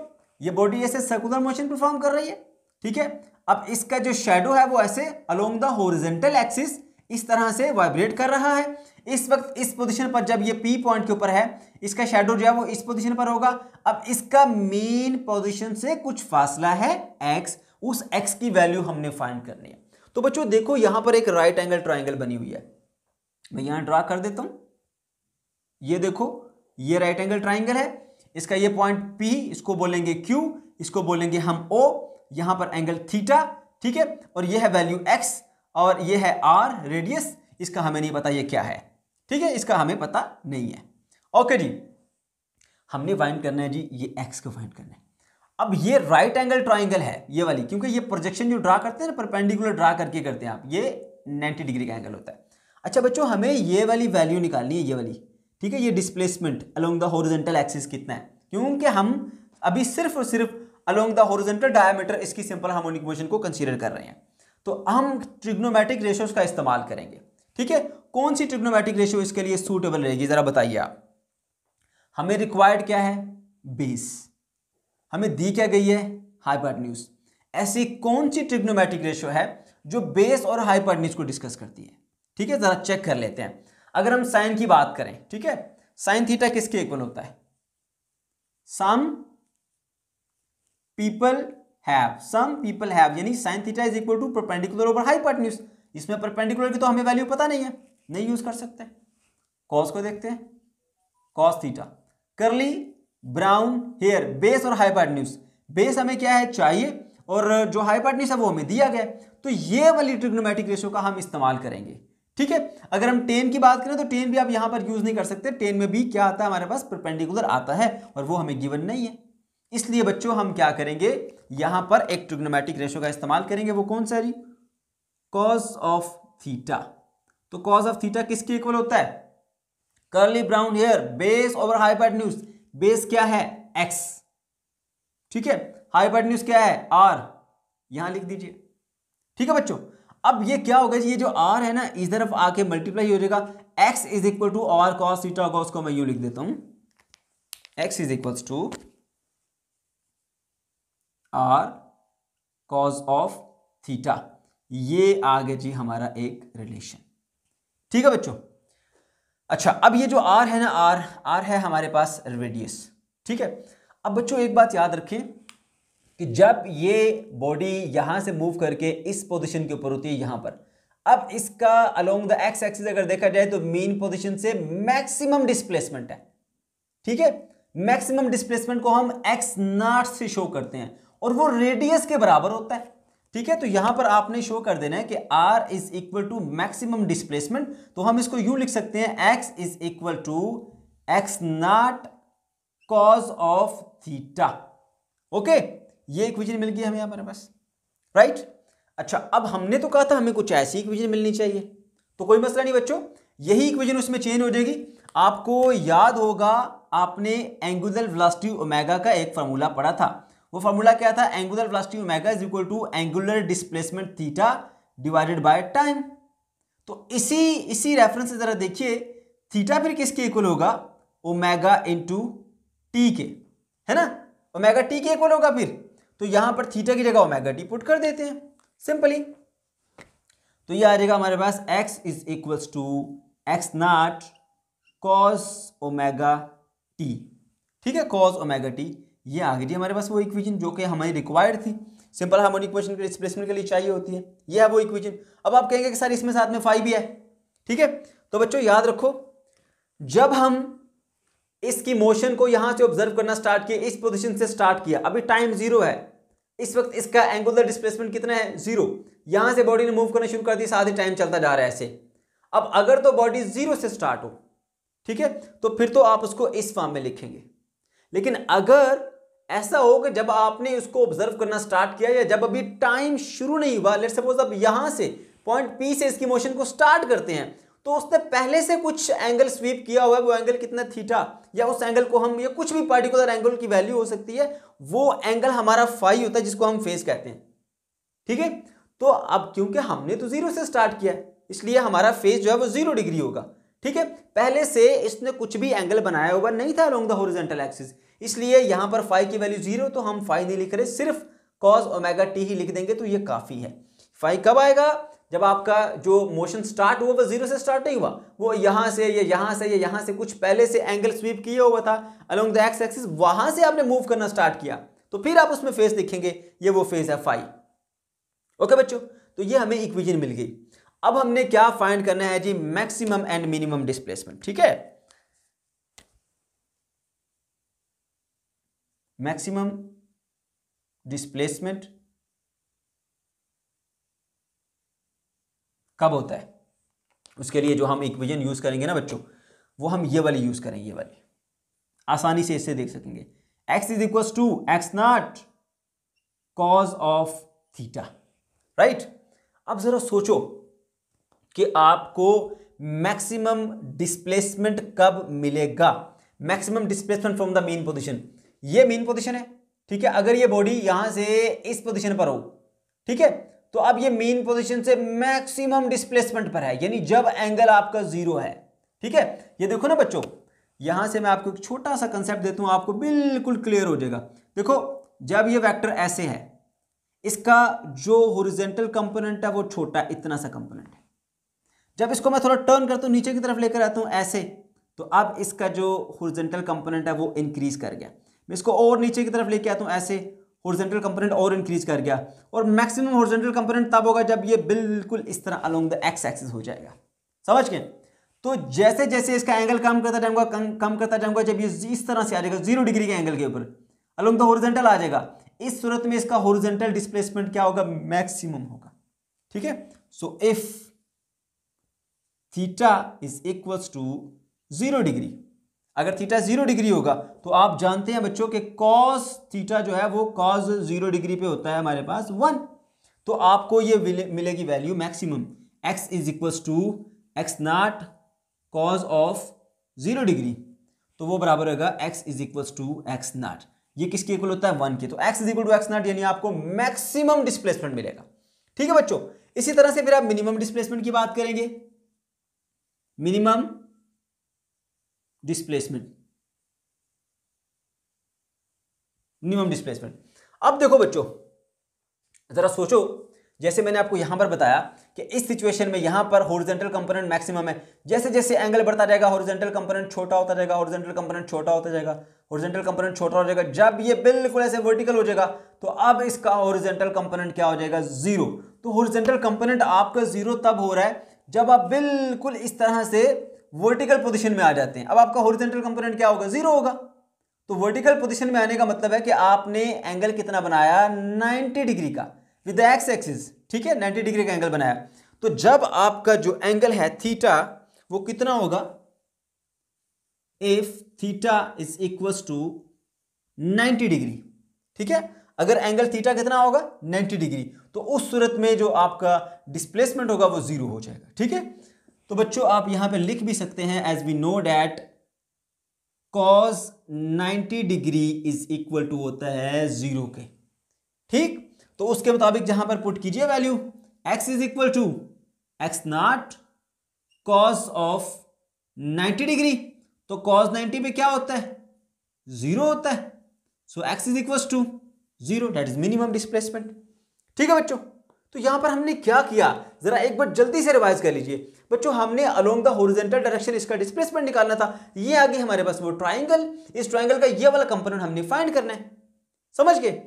S1: ये बॉडी ऐसे सर्कुलर मोशन परफॉर्म कर रही है ठीक है अब इसका जो शेडो है वो ऐसे अलोंग द होरिजेंटल एक्सिस इस तरह से वाइब्रेट कर रहा है इस वक्त इस पोजीशन पर जब ये पी पॉइंट के ऊपर है इसका शेडो जो है वो इस पोजीशन पर होगा अब इसका मेन पोजीशन से कुछ फासला है एक्स उस एक्स की वैल्यू हमने फाइंड करनी है तो बच्चों देखो यहां पर एक राइट एंगल ट्राइंगल बनी हुई है मैं यहां ड्रा कर देता हूं ये देखो ये राइट एंगल ट्राइंगल है इसका ये पॉइंट पी इसको बोलेंगे क्यू इसको बोलेंगे हम ओ यहां पर एंगल थीटा ठीक है और यह है वैल्यू एक्स और ये है आर रेडियस इसका हमें नहीं पता ये क्या है ठीक है इसका हमें पता नहीं है ओके जी हमने फाइंड करना है जी ये एक्स को फाइंड करना है अब ये राइट एंगल ट्राइंगल है ये वाली क्योंकि ये प्रोजेक्शन जो ड्रा करते हैं ना परपेंडिकुलर ड्रा करके करते हैं आप ये नाइन्टी डिग्री का एंगल होता है अच्छा बच्चों हमें ये वाली वैल्यू निकालनी है ये वाली ठीक है ये displacement along the horizontal axis कितना है क्योंकि हम अभी सिर्फ और सिर्फ अलोंग द हॉरिजेंटल डायमीटर इसकी सिंपल हार्मोनिक मोशन को कंसीडर कर रहे हैं तो हम ट्रिग्नोमेटिक रेशियोज का इस्तेमाल करेंगे ठीक है कौन सी ट्रिग्नोमेटिक रेशियो इसके लिए सूटेबल रहेगी ज़रा बताइए आप हमें रिक्वायर्ड क्या है बीस हमें दी क्या गई है हाइपर ऐसी कौन सी ट्रिग्नोमेटिक रेशियो है जो बेस और हाइपर को डिस्कस करती है ठीक है ज़रा चेक कर लेते हैं अगर हम साइन की बात करें ठीक है साइन थीटा किसके इक्वल होता है some people have some people have यानी sine theta is equal to perpendicular over hypotenuse इसमें परपेंडिकुलर की तो हमें वैल्यू पता नहीं है नहीं यूज कर सकते कॉस को देखते हैं cos theta curly brown hair base और हाइपोटेन्यूज बेस हमें क्या है चाहिए और जो हाइपोटेन्यूज है वो हमें दिया गया तो ये वाली ट्रिग्नोमेटिक रेशो का हम इस्तेमाल करेंगे ठीक है अगर हम टेन की बात करें तो टेन भी आप यहां पर यूज नहीं कर सकते टेन में भी क्या आता है हमारे पास परपेंडिकुलर आता है और वो हमें गिवन नहीं है इसलिए बच्चों हम क्या करेंगे यहां पर एक ट्रिग्नोमेटिक रेशो का इस्तेमाल करेंगे वो कौन सा जी कॉज ऑफ थीटा तो कॉज ऑफ थीटा किसके इक्वल होता है curly brown hair base over news base क्या है एक्स ठीक है न्यूज क्या है आर यहां लिख दीजिए ठीक है बच्चों अब ये क्या होगा जी ये जो आर है ना इस तरफ आके मल्टीप्लाई हो जाएगा X is equal to are cos theta cos को मैं यू लिख देता हूं X is equal to R cos of theta ये आ गया जी हमारा एक रिलेशन ठीक है बच्चों अच्छा अब ये जो आर है ना आर आर है हमारे पास रेडियस ठीक है अब बच्चों एक बात याद रखें कि जब ये बॉडी यहां से मूव करके इस पोजीशन के ऊपर होती है यहां पर अब इसका अलोंग द एक्स एक्सिस अगर देखा जाए तो मेन पोजीशन से मैक्सिमम डिस्प्लेसमेंट है ठीक है मैक्सिमम डिस्प्लेसमेंट को हम एक्स नॉट से शो करते हैं और वो रेडियस के बराबर होता है ठीक है तो यहां पर आपने शो कर देना है कि r is equal to maximum displacement तो हम इसको यू लिख सकते हैं x is equal to x not cos of theta okay ये इक्वेशन मिल गई हमें पर बस राइट अच्छा अब हमने तो कहा था हमें कुछ ऐसी इक्वेशन मिलनी चाहिए तो कोई मसला नहीं बच्चों यही इक्वेशन उसमें चेंज हो जाएगी आपको याद होगा आपने एंगुलर वेलोसिटी ओमेगा का एक फॉर्मूला पढ़ा था वो फॉर्मूला क्या था angular plastic omega is equal to angular displacement theta divided by time तो इसी इसी रेफरेंस से ज़रा देखिए थीटा फिर किसके इक्वल होगा ओमेगा इनटू टी के है ना ओमेगा टी के इक्वल होगा फिर तो यहां पर थीटा की जगह ओमेगा टी पुट कर देते हैं सिंपली तो ये आ जाएगा हमारे पास X is equals to x not cos omega T ठीक है कॉस ओमेगा टी ये आ गई थी हमारे पास वो इक्वेशन जो कि हमारी रिक्वायर्ड थी सिंपल हार्मोनिक इक्वेशन के डिस्प्लेसमेंट के लिए चाहिए होती है ये है वो इक्वेशन अब आप कहेंगे कि सर इसमें साथ में फाइव भी है ठीक है तो बच्चों याद रखो जब हम इसकी मोशन को यहां से ऑब्जर्व करना स्टार्ट किया इस पोजिशन से स्टार्ट किया अभी टाइम जीरो है इस वक्त इसका एंगुलर डिस्प्लेसमेंट कितना है जीरो यहां से बॉडी ने मूव करना शुरू कर दिया साथ ही टाइम चलता जा रहा है ऐसे अब अगर तो बॉडी जीरो से स्टार्ट हो ठीक है तो फिर तो आप उसको इस फॉर्म में लिखेंगे लेकिन अगर ऐसा हो कि जब आपने इसको ऑब्जर्व करना स्टार्ट किया या जब अभी टाइम शुरू नहीं हुआ लेट सपोज अब यहाँ से पॉइंट पी से इसकी मोशन को स्टार्ट करते हैं तो उसने पहले से कुछ एंगल स्वीप किया हुआ है वो एंगल कितना थीटा या उस एंगल को हम या कुछ भी पार्टिकुलर एंगल की वैल्यू हो सकती है वो एंगल हमारा फाइव होता है जिसको हम फेस कहते हैं ठीक है तो अब क्योंकि हमने तो जीरो से स्टार्ट किया है इसलिए हमारा फेस जो है वो जीरो डिग्री होगा ठीक है पहले से इसने कुछ भी एंगल बनाया हुआ नहीं था अलोंग द होरिजेंटल एक्सिस इसलिए यहां पर फाइव की वैल्यू जीरो तो हम फाइव नहीं लिख रहे सिर्फ कॉज ओमेगा टी ही लिख देंगे तो ये काफ़ी है फाइव कब आएगा जब आपका जो मोशन स्टार्ट हुआ वो जीरो से स्टार्ट नहीं हुआ वो यहां से ये यह से ये यह से कुछ पहले से एंगल स्वीप किया हुआ था अलोंग द एक्स एक्सिस वहां से आपने मूव करना स्टार्ट किया तो फिर आप उसमें फेस लिखेंगे ये वो फेस है फाइव ओके बच्चों तो ये हमें इक्विजन मिल गई अब हमने क्या फाइंड करना है जी मैक्सिमम एंड मिनिमम डिस्प्लेसमेंट ठीक है मैक्सिमम डिस्प्लेसमेंट कब होता है उसके लिए जो हम इक्वेजन यूज़ करेंगे ना बच्चों वो हम ये वाली यूज़ करेंगे ये वाली आसानी से इसे देख सकेंगे X is equal to x not cos of theta right अब ज़रा सोचो कि आपको मैक्सिमम डिस्प्लेसमेंट कब मिलेगा maximum displacement from the mean position ये मेन पोजिशन है ठीक है अगर ये बॉडी यहां से इस पोजिशन पर हो ठीक है तो अब ये मेन पोजिशन से मैक्सिमम डिस्प्लेसमेंट पर है यानी जब एंगल आपका जीरो है ठीक है ये देखो ना बच्चों यहां से मैं आपको एक छोटा सा कंसेप्ट देता हूं आपको बिल्कुल क्लियर हो जाएगा देखो जब ये वेक्टर ऐसे है इसका जो होरिजेंटल कंपोनेंट है वो छोटा इतना सा कंपोनेंट है जब इसको मैं थोड़ा टर्न करता हूँ नीचे की तरफ लेकर आता हूं ऐसे तो अब इसका जो होरिजेंटल कंपोनेंट है वो इंक्रीज कर गया मैं इसको और नीचे की तरफ लेके आता हूँ ऐसे हॉर्जेंटल कंपोनेंट और इंक्रीज कर गया और मैक्सिमम हॉर्जेंटल कंपोनेंट तब होगा जब ये बिल्कुल इस तरह अलोंग द एक्स एक्सिस हो जाएगा समझ गए तो जैसे जैसे इसका एंगल कम करता जाऊंगा कम कम करता जाऊंगा जब ये इस तरह से आ जाएगा जीरो डिग्री के एंगल के ऊपर अलोंग द हॉर्जेंटल आ जाएगा इस सूरत में इसका हॉरिजेंटल डिस्प्लेसमेंट क्या होगा मैक्सिमम होगा ठीक है so if theta is equals to zero degree अगर थीटा जीरो डिग्री होगा तो आप जानते हैं बच्चों के कॉस थीटा जो है वो कॉस जीरो डिग्री पे होता है हमारे पास वन तो आपको ये मिलेगी value maximum X is equal to x not cos of zero degree तो वो बराबर होगा X is equal to x not ये किसके इक्वल होता है वन के तो X is equal to x not यानी आपको मैक्सिमम डिस्प्लेसमेंट मिलेगा ठीक है बच्चों इसी तरह से फिर आप मिनिमम डिस्प्लेसमेंट की बात करेंगे मिनिमम डिस्प्लेसमेंट मिनिमम डिस्प्लेसमेंट अब देखो बच्चों ज़रा सोचो जैसे मैंने आपको यहां पर बताया कि इस सिचुएशन में यहां पर होरिजेंटल कंपोनेंट मैक्सिमम है जैसे जैसे एंगल बढ़ता जाएगा हॉरिजेंटल कंपोनेंट छोटा होता जाएगा हॉरिजेंटल कंपोनेंट छोटा होता जाएगा हॉरिजेंटल कंपोनेंट छोटा हो जाएगा जब ये बिल्कुल ऐसे वर्टिकल हो जाएगा तो अब इसका हॉरिजेंटल कंपोनेंट क्या हो जाएगा जीरो तो हॉरिजेंटल कंपोनेंट आपका जीरो तब हो रहा है जब आप बिल्कुल इस तरह से वर्टिकल पोजिशन में आ जाते हैं अब आपका हॉरिजेंटल कंपोनेंट क्या होगा जीरो होगा तो वर्टिकल पोजिशन में आने का मतलब है कि आपने एंगल कितना बनाया नाइनटी डिग्री का विद एक्स एक्सिस ठीक है नाइनटी डिग्री का एंगल बनाया तो जब आपका जो एंगल है थीटा वो कितना होगा if theta is equal to 90 degree ठीक है अगर एंगल थीटा कितना होगा 90 डिग्री तो उस सूरत में जो आपका डिस्प्लेसमेंट होगा वो जीरो हो जाएगा ठीक है तो बच्चों आप यहां पे लिख भी सकते हैं as we know that cos 90 degree is equal to होता है जीरो के ठीक तो उसके मुताबिक जहां पर पुट कीजिए value x is equal to x not cos of 90 degree तो कॉज 90 पे क्या होता है जीरो होता है so x is equal to zero that is minimum displacement ठीक है बच्चों तो यहाँ पर हमने क्या किया ज़रा एक बार जल्दी से रिवाइज कर लीजिए बच्चों हमने अलोंग द होरिजेंटल डायरेक्शन इसका डिस्प्लेसमेंट निकालना था ये आगे हमारे पास वो ट्राइंगल इस ट्राइंगल का ये वाला कंपोनेंट हमने फाइंड करना है समझ गए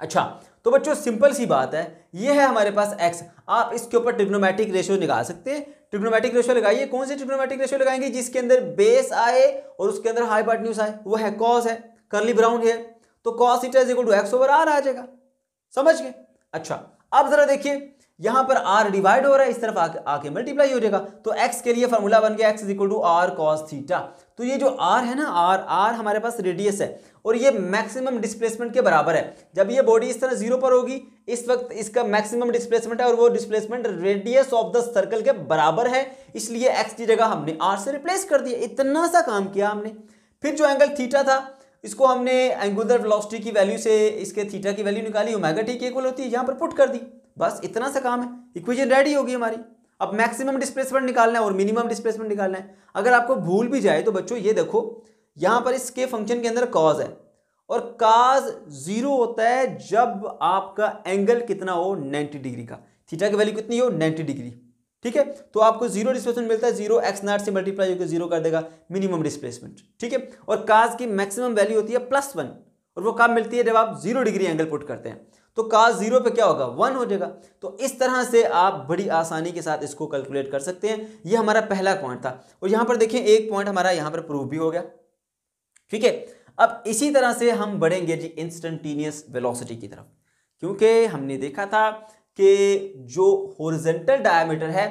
S1: अच्छा तो बच्चों सिंपल सी बात है ये है हमारे पास एक्स आप इसके ऊपर ट्रिग्नोमेटिक रेशियो निकाल सकते हैं ट्रिग्नोमेटिक रेशियो लगाइए कौन से ट्रिग्नोमेटिक रेशियो लगाएंगे जिसके अंदर बेस आए और उसके अंदर हाई न्यूज आए वो है कॉस है करली ब्राउन है तो cos it is equal to x over r आ जाएगा समझ गए अच्छा अब जरा देखिए यहां पर आर डिवाइड हो रहा है इस तरफ आके आके मल्टीप्लाई हो जाएगा तो एक्स के लिए फॉर्मूला बन गया x is equal to are cos theta तो ये जो आर है ना आर आर हमारे पास रेडियस है और ये मैक्सिमम डिस्प्लेसमेंट के बराबर है जब ये बॉडी इस तरह जीरो पर होगी इस वक्त इसका मैक्सिमम डिस्प्लेसमेंट है और वो displacement radius of the circle के बराबर है इसलिए एक्स की जगह हमने आर से रिप्लेस कर दिया इतना सा काम किया हमने फिर जो एंगल थीटा था इसको हमने एंगुलर वेलोसिटी की वैल्यू से इसके थीटा की वैल्यू निकाली ओमेगा टी के इक्वल होती है यहाँ पर पुट कर दी बस इतना सा काम है इक्वेशन रेडी होगी हमारी अब मैक्सिमम डिस्प्लेसमेंट निकालना है और मिनिमम डिस्प्लेसमेंट निकालना है अगर आपको भूल भी जाए तो बच्चों ये देखो यहाँ पर इसके फंक्शन के अंदर कॉज है और काज जीरो होता है जब आपका एंगल कितना हो नाइन्टी डिग्री का थीटा की वैल्यू कितनी हो नाइन्टी डिग्री ठीक है तो आपको जीरो डिस्प्लेसमेंट मिलता है जीरो एक्स नॉट से मल्टीप्लाई होकर जीरो कर देगा मिनिमम डिस्प्लेसमेंट ठीक है और काज की मैक्सिमम वैल्यू होती है प्लस वन और वो कब मिलती है जब आप जीरो डिग्री एंगल पुट करते हैं तो काज जीरो पे क्या होगा वन हो जाएगा तो इस तरह से आप बड़ी आसानी के साथ इसको कैलकुलेट कर सकते हैं ये हमारा पहला पॉइंट था और यहाँ पर देखें एक पॉइंट हमारा यहाँ पर प्रूव भी हो गया ठीक है अब इसी तरह से हम बढ़ेंगे जी इंस्टेंटेनियस वेलोसिटी की तरफ क्योंकि हमने देखा था कि जो होरिजेंटल डायमीटर है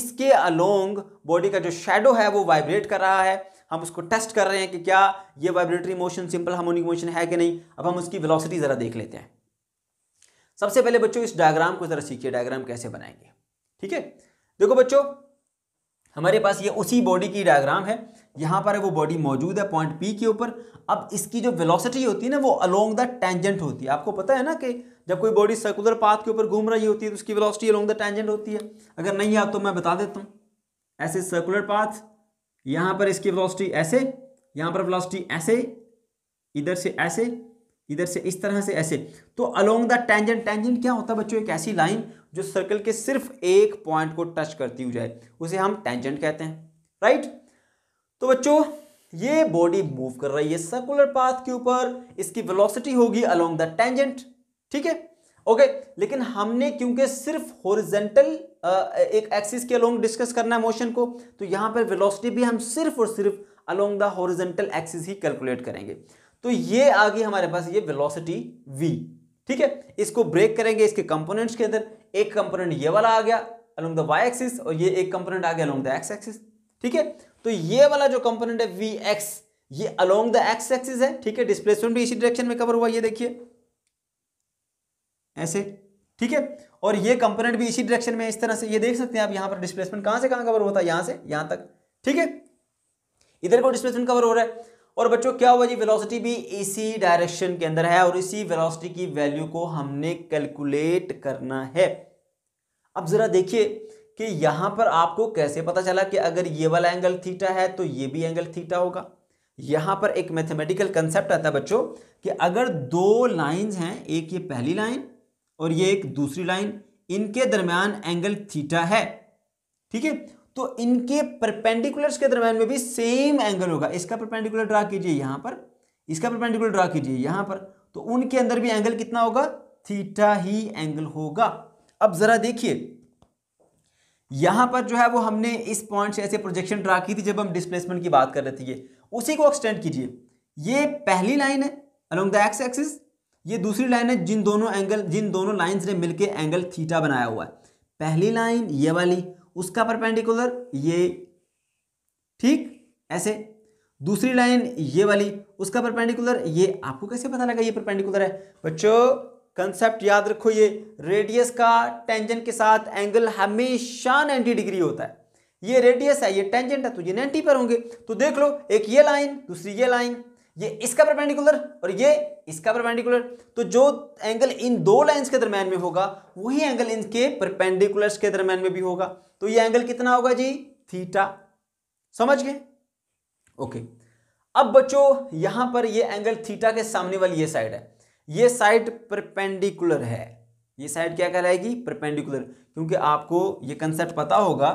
S1: इसके अलोंग बॉडी का जो शेडो है वो वाइब्रेट कर रहा है हम उसको टेस्ट कर रहे हैं कि क्या ये vibratory motion simple harmonic motion है कि नहीं अब हम उसकी वेलोसिटी ज़रा देख लेते हैं सबसे पहले बच्चों इस डायग्राम को ज़रा सीखिए डायग्राम कैसे बनाएंगे ठीक है देखो बच्चों हमारे पास ये उसी बॉडी की डायग्राम है यहाँ पर है वो बॉडी मौजूद है पॉइंट पी के ऊपर अब इसकी जो वेलोसिटी होती है ना वो अलोंग द टेंजेंट होती है आपको पता है ना कि जब कोई बॉडी सर्कुलर पाथ के ऊपर घूम रही होती है तो उसकी वेलोसिटी अलोंग द टेंजेंट होती है अगर नहीं है तो मैं बता देता हूँ ऐसे सर्कुलर पाथ यहाँ पर इसकी वेलोसिटी ऐसे यहाँ पर वेलोसिटी ऐसे इधर से ऐसे इधर से इस तरह से ऐसे तो अलोंग द टेंजेंट टेंजेंट क्या होता है बच्चों एक ऐसी लाइन जो सर्कल के सिर्फ एक पॉइंट को टच करती हुई जाए उसे हम टेंजेंट कहते हैं राइट तो बच्चों ये बॉडी मूव कर रही है सर्कुलर पाथ के ऊपर इसकी वेलोसिटी होगी अलोंग द टेंजेंट ठीक है ओके लेकिन हमने क्योंकि सिर्फ होरिजेंटल एक एक्सिस के अलोंग डिस्कस करना है मोशन को तो यहां पर वेलोसिटी भी हम सिर्फ और सिर्फ अलोंग द होरिजेंटल एक्सिस ही कैलकुलेट करेंगे तो ये आ गई हमारे पास ये वेलोसिटी वी ठीक है इसको ब्रेक करेंगे इसके कंपोनेंट्स के अंदर एक कंपोनेंट ये वाला आ गया अलोंग द वाई एक्सिस और ये एक कंपोनेंट आ गया अलोंग द एक्स एक्सिस ठीक है तो ये वाला जो कंपोनेंट है वी एक्स ये अलोंग द एक्स एक्सिस है ठीक है डिस्प्लेसमेंट भी इसी डायरेक्शन में कवर हुआ ये देखिए ऐसे ठीक है और ये कंपोनेंट भी इसी डायरेक्शन में इस तरह से ये देख सकते हैं आप यहां पर डिस्प्लेसमेंट कहां से कहां कवर होता है यहां से यहां तक ठीक है इधर को डिस्प्लेसमेंट कवर हो रहा है और बच्चों क्या हुआ जी वेलोसिटी भी इसी डायरेक्शन के अंदर है और इसी वेलोसिटी की वैल्यू को हमने कैलकुलेट करना है अब जरा देखिए कि यहां पर आपको कैसे पता चला कि अगर ये वाला एंगल थीटा है तो ये भी एंगल थीटा होगा यहां पर एक मैथमेटिकल कंसेप्ट आता है बच्चों कि अगर दो लाइंस हैं एक ये पहली लाइन और ये एक दूसरी लाइन इनके दरमियान एंगल थीटा है ठीक है तो इनके परपेंडिकुलर्स के दरमियान में भी सेम एंगल होगा इसका परपेंडिकुलर ड्रा कीजिए यहां पर इसका परपेंडिकुलर ड्रा कीजिए यहां पर तो उनके अंदर भी एंगल कितना होगा थीटा ही एंगल होगा अब ज़रा देखिए यहां पर जो है वो हमने इस पॉइंट से ऐसे प्रोजेक्शन ड्रा की थी जब हम डिस्प्लेसमेंट की बात कर रहे थे उसी को एक्सटेंड कीजिए ये पहली लाइन है अलोंग द एक्स एक्सिस ये दूसरी लाइन है जिन दोनों एंगल जिन दोनों लाइन ने मिलकर एंगल थीटा बनाया हुआ है पहली लाइन ये वाली उसका परपेंडिकुलर ये ठीक ऐसे दूसरी लाइन ये वाली उसका परपेंडिकुलर ये आपको कैसे पता लगा ये परपेंडिकुलर है बच्चों कंसेप्ट याद रखो ये रेडियस का टेंजन के साथ एंगल हमेशा नाइन्टी डिग्री होता है ये रेडियस है ये टेंजेंट है तो ये नाइन्टी पर होंगे तो देख लो एक ये लाइन दूसरी ये लाइन ये इसका परपेंडिकुलर और ये इसका परपेंडिकुलर तो जो एंगल इन दो लाइंस के दरम्यान में होगा वही एंगल इनके परपेंडिकुलर्स के दरम्यान में भी होगा तो ये एंगल कितना होगा जी थीटा समझ गए ओके अब बच्चों यहां पर ये एंगल थीटा के सामने वाली ये साइड है ये साइड परपेंडिकुलर है ये साइड क्या कहलाएगी परपेंडिकुलर क्योंकि आपको ये कंसेप्ट पता होगा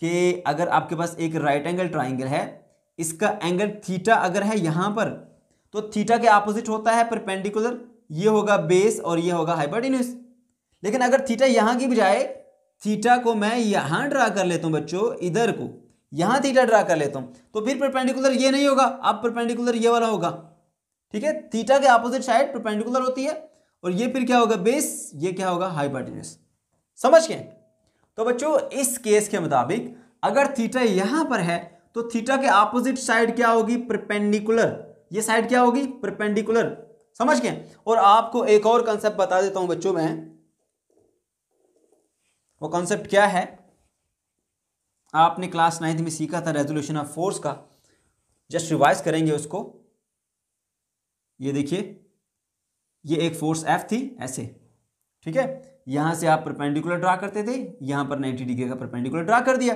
S1: कि अगर आपके पास एक राइट एंगल ट्राइंगल है इसका एंगल थीटा अगर है यहां पर तो थीटा के ऑपोजिट होता है परपेंडिकुलर ये होगा बेस और ये होगा हाइपरटिन्यूस लेकिन अगर थीटा यहां की बजाय थीटा को मैं यहां ड्रा कर लेता हूं बच्चों इधर को यहां थीटा ड्रा कर लेता हूं तो फिर परपेंडिकुलर ये नहीं होगा अब परपेंडिकुलर ये वाला होगा ठीक है थीटा के ऑपोजिट साइड परपेंडिकुलर होती है और ये फिर क्या होगा बेस ये क्या होगा हाइपरटिन्यूस समझ गए तो बच्चों इस केस के मुताबिक अगर थीटा यहां पर है तो थीटा के अपोजिट साइड क्या होगी प्रिपेंडिकुलर ये साइड क्या होगी प्रिपेंडिकुलर समझ गए और आपको एक और कंसेप्ट बता देता हूं बच्चों में वो कॉन्सेप्ट क्या है आपने क्लास नाइन्थ में सीखा था रेजोल्यूशन ऑफ फोर्स का जस्ट रिवाइज करेंगे उसको ये देखिए ये एक फोर्स एफ थी ऐसे ठीक है यहां से आप परपेंडिकुलर ड्रा करते थे यहां पर 90 डिग्री का परपेंडिकुलर ड्रा कर दिया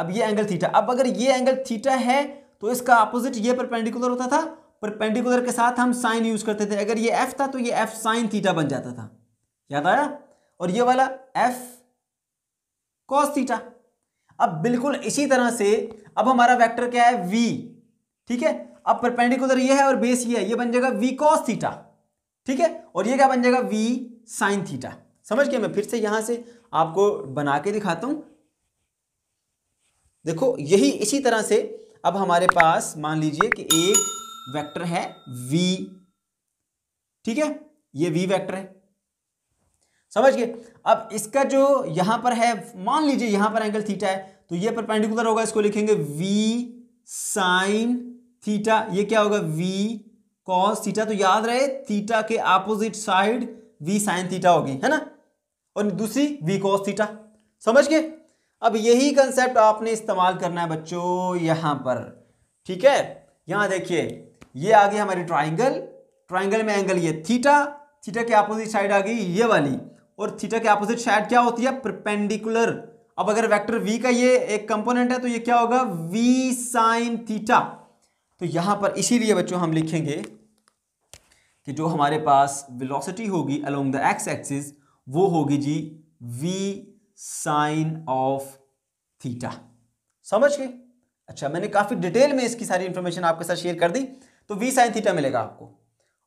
S1: अब ये एंगल थीटा अब अगर ये एंगल थीटा है तो इसका अपोजिट ये परपेंडिकुलर होता था परपेंडिकुलर के साथ हम साइन यूज करते थे अगर ये एफ था तो ये एफ साइन थीटा बन जाता था याद आया और ये वाला एफ कॉस थीटा अब बिल्कुल इसी तरह से अब हमारा वेक्टर क्या है वी ठीक है अब परपेंडिकुलर ये है और बेस ये है ये बन जाएगा वी कॉस थीटा ठीक है और ये क्या बन जाएगा वी साइन थीटा समझ गया मैं फिर से यहां से आपको बना के दिखाता हूं देखो यही इसी तरह से अब हमारे पास मान लीजिए कि एक वेक्टर है v ठीक है ये v वेक्टर है समझ गए अब इसका जो यहां पर है मान लीजिए यहां पर एंगल थीटा है तो ये परपेंडिकुलर होगा इसको लिखेंगे v साइन थीटा ये क्या होगा v cos थीटा तो याद रहे थीटा के opposite side v sine theta होगी है ना और दूसरी v cos थीटा समझ गए अब यही कंसेप्ट आपने इस्तेमाल करना है बच्चों यहां पर ठीक है यहां देखिए ये आ गई हमारी ट्राइंगल ट्राइंगल में एंगल ये थीटा थीटा के अपोजिट साइड आ गई ये वाली और थीटा के अपोजिट साइड क्या होती है प्रपेंडिकुलर अब अगर वेक्टर वी का ये एक कंपोनेंट है तो ये क्या होगा वी साइन थीटा तो यहां पर इसीलिए बच्चों हम लिखेंगे कि जो हमारे पास वेलोसिटी होगी अलोंग द एक्स एक्सिस वो होगी जी वी साइन ऑफ थीटा समझ गए अच्छा मैंने काफ़ी डिटेल में इसकी सारी इंफॉर्मेशन आपके साथ शेयर कर दी तो वी साइन थीटा मिलेगा आपको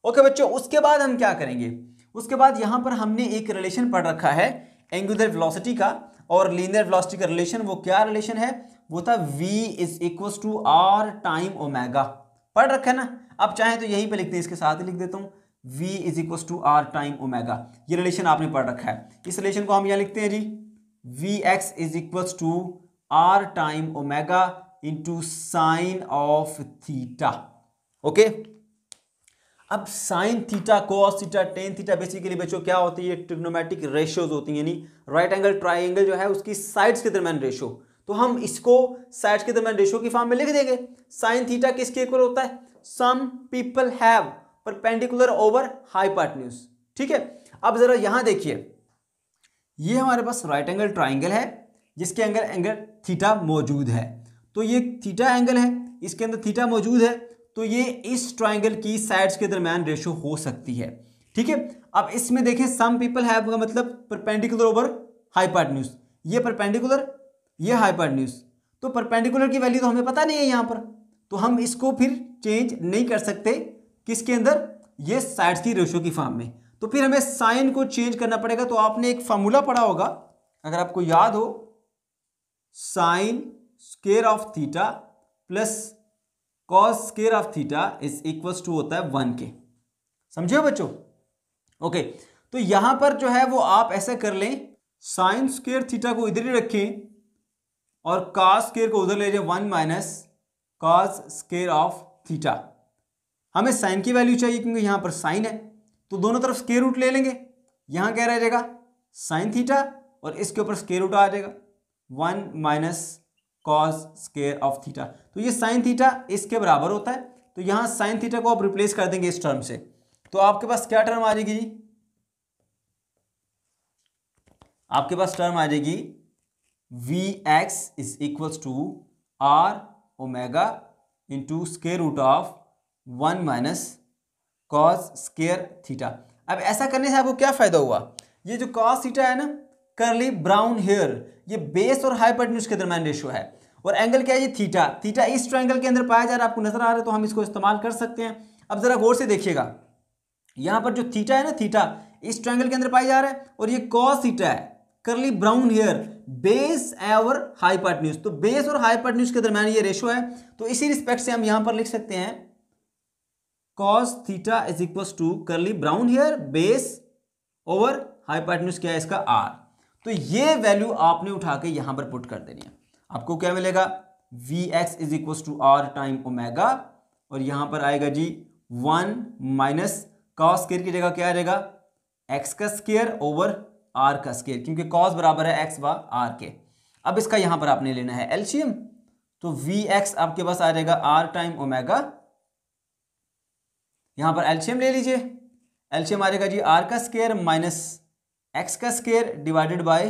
S1: ओके बच्चों उसके बाद हम क्या करेंगे उसके बाद यहां पर हमने एक रिलेशन पढ़ रखा है एंगुलर वेलोसिटी का और लीनियर वेलोसिटी का रिलेशन वो क्या रिलेशन है वो था v is equal to r time omega पढ़ रखा है ना आप चाहें तो यहीं पे लिखते हैं इसके साथ ही लिख देता हूँ v is equal to r time omega ये रिलेशन आपने पढ़ रखा है इस रिलेशन को हम यहाँ लिखते हैं जी v x is equals to r time omega into sine of theta okay अब sine theta cos theta tan theta basically बच्चों क्या होती है ट्रिग्नोमेटिक रेशियोज होती है यानी राइट एंगल ट्राइंगल जो है उसकी साइड्स के दरमियान रेशियो तो हम इसको साइड्स के दरमियान रेशियो की फॉर्म में लिख देंगे साइन थीटा किसके इक्वल होता है some people have perpendicular over hypotenuse ठीक है अब जरा यहां देखिए ये हमारे पास राइट एंगल ट्राइंगल है जिसके एंगल एंगल थीटा मौजूद है तो ये थीटा एंगल है इसके अंदर थीटा मौजूद है तो ये इस ट्राइंगल की साइड्स के दरम्यान रेशो हो सकती है ठीक है अब इसमें देखें सम पीपल है मतलब परपेंडिकुलर ओवर हाइपाटन्यूज ये परपेंडिकुलर ये हाइपाटन्यूज तो परपेंडिकुलर की वैल्यू तो हमें पता नहीं है यहाँ पर तो हम इसको फिर चेंज नहीं कर सकते किसके अंदर ये साइड्स की रेशो की फॉर्म में तो फिर हमें साइन को चेंज करना पड़ेगा तो आपने एक फार्मूला पढ़ा होगा अगर आपको याद हो sine square of theta plus cos square of theta is equal to होता है वन के समझे बच्चों ओके तो यहां पर जो है वो आप ऐसा कर लें साइन स्केयर थीटा को इधर ही रखें और कॉस स्केयर को उधर ले जाए one minus cos square of theta हमें साइन की वैल्यू चाहिए क्योंकि यहां पर साइन है तो दोनों तरफ स्केयर रूट ले लेंगे यहां क्या रह जाएगा साइन थीटा और इसके ऊपर स्केयर रूट आ जाएगा one minus cos square of theta तो ये साइन थीटा इसके बराबर होता है तो यहां साइन थीटा को आप रिप्लेस कर देंगे इस टर्म से तो आपके पास क्या टर्म आ जाएगी जी आपके पास टर्म आ जाएगी v x is equal to r omega into square root of one minus cos square theta अब ऐसा करने से आपको क्या फ़ायदा हुआ ये जो कॉस थीटा है ना करली ब्राउन हेयर ये बेस और हाइपरटन्यूज के दरमियान रेशो है और एंगल क्या है ये थीटा थीटा इस ट्रायंगल के अंदर पाया जा रहा है आपको नजर आ रहा है तो हम इसको इस्तेमाल कर सकते हैं अब ज़रा गौर से देखिएगा यहां पर जो थीटा है ना थीटा इस ट्रायंगल के अंदर पाया जा रहा है और ये कॉस थीटा है करली ब्राउन हेयर बेस और हाइपरटन्यूज तो बेस और हाइपरटन्यूज के दरमियान ये रेशो है तो इसी रिस्पेक्ट से हम यहां पर लिख सकते हैं cos theta is equal to curly brown hair base over hypotenuse क्या है इसका आर तो ये वैल्यू आपने उठा के यहां पर पुट कर देनी है आपको क्या मिलेगा v x is equal to r time omega और यहां पर आएगा जी वन माइनस कॉस स्केयर की जगह क्या रहेगा एक्स का स्केयर ओवर आर का स्केयर क्योंकि कॉस बराबर है एक्स व आर के अब इसका यहां पर आपने लेना है एल्शियम तो वी एक्स आपके पास आ जाएगा आर टाइम ओमेगा यहाँ पर एल्शियम ले लीजिए एल्शियम आ जाएगा जी आर का स्केयर माइनस एक्स का स्केयर डिवाइडेड बाई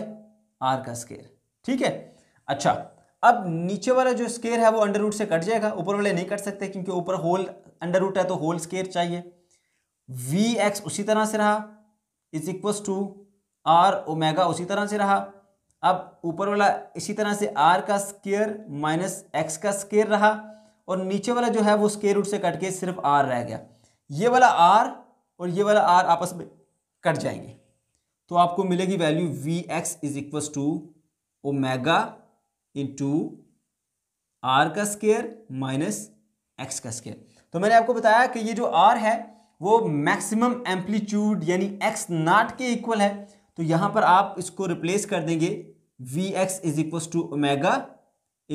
S1: आर का स्केयर ठीक है अच्छा अब नीचे वाला जो स्केयर है वो अंडर रूट से कट जाएगा ऊपर वाले नहीं कट सकते क्योंकि ऊपर होल अंडर रूट है तो होल स्केयर चाहिए वी एक्स उसी तरह से रहा is equals to r omega उसी तरह से रहा अब ऊपर वाला इसी तरह से आर का स्केयर माइनस एक्स का स्केयर रहा और नीचे वाला जो है वो स्केयर रूट से कट के सिर्फ आर रह गया ये वाला आर और ये वाला आर आपस में कट जाएंगे तो आपको मिलेगी value v x is equals to omega to r का स्केयर माइनस एक्स का स्केयर तो मैंने आपको बताया कि ये जो आर है वो मैक्सिमम एम्पलीट्यूड यानी एक्स नाट के इक्वल है तो यहां पर आप इसको रिप्लेस कर देंगे v x is equals to omega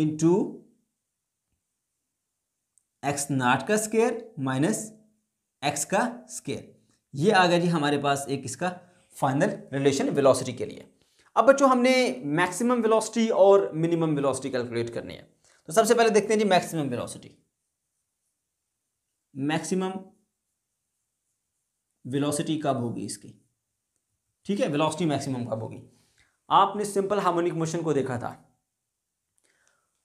S1: into x naught का स्केयर माइनस एक्स का स्केयर ये आ गया जी हमारे पास एक इसका फाइनल रिलेशन वेलोसिटी के लिए अब बच्चों हमने मैक्सिमम वेलोसिटी और मिनिमम वेलोसिटी कैलकुलेट करनी है तो सबसे पहले देखते हैं जी मैक्सिमम वेलोसिटी मैक्सिमम वेलोसिटी कब होगी इसकी ठीक है वेलोसिटी मैक्सिमम कब होगी आपने सिंपल हार्मोनिक मोशन को देखा था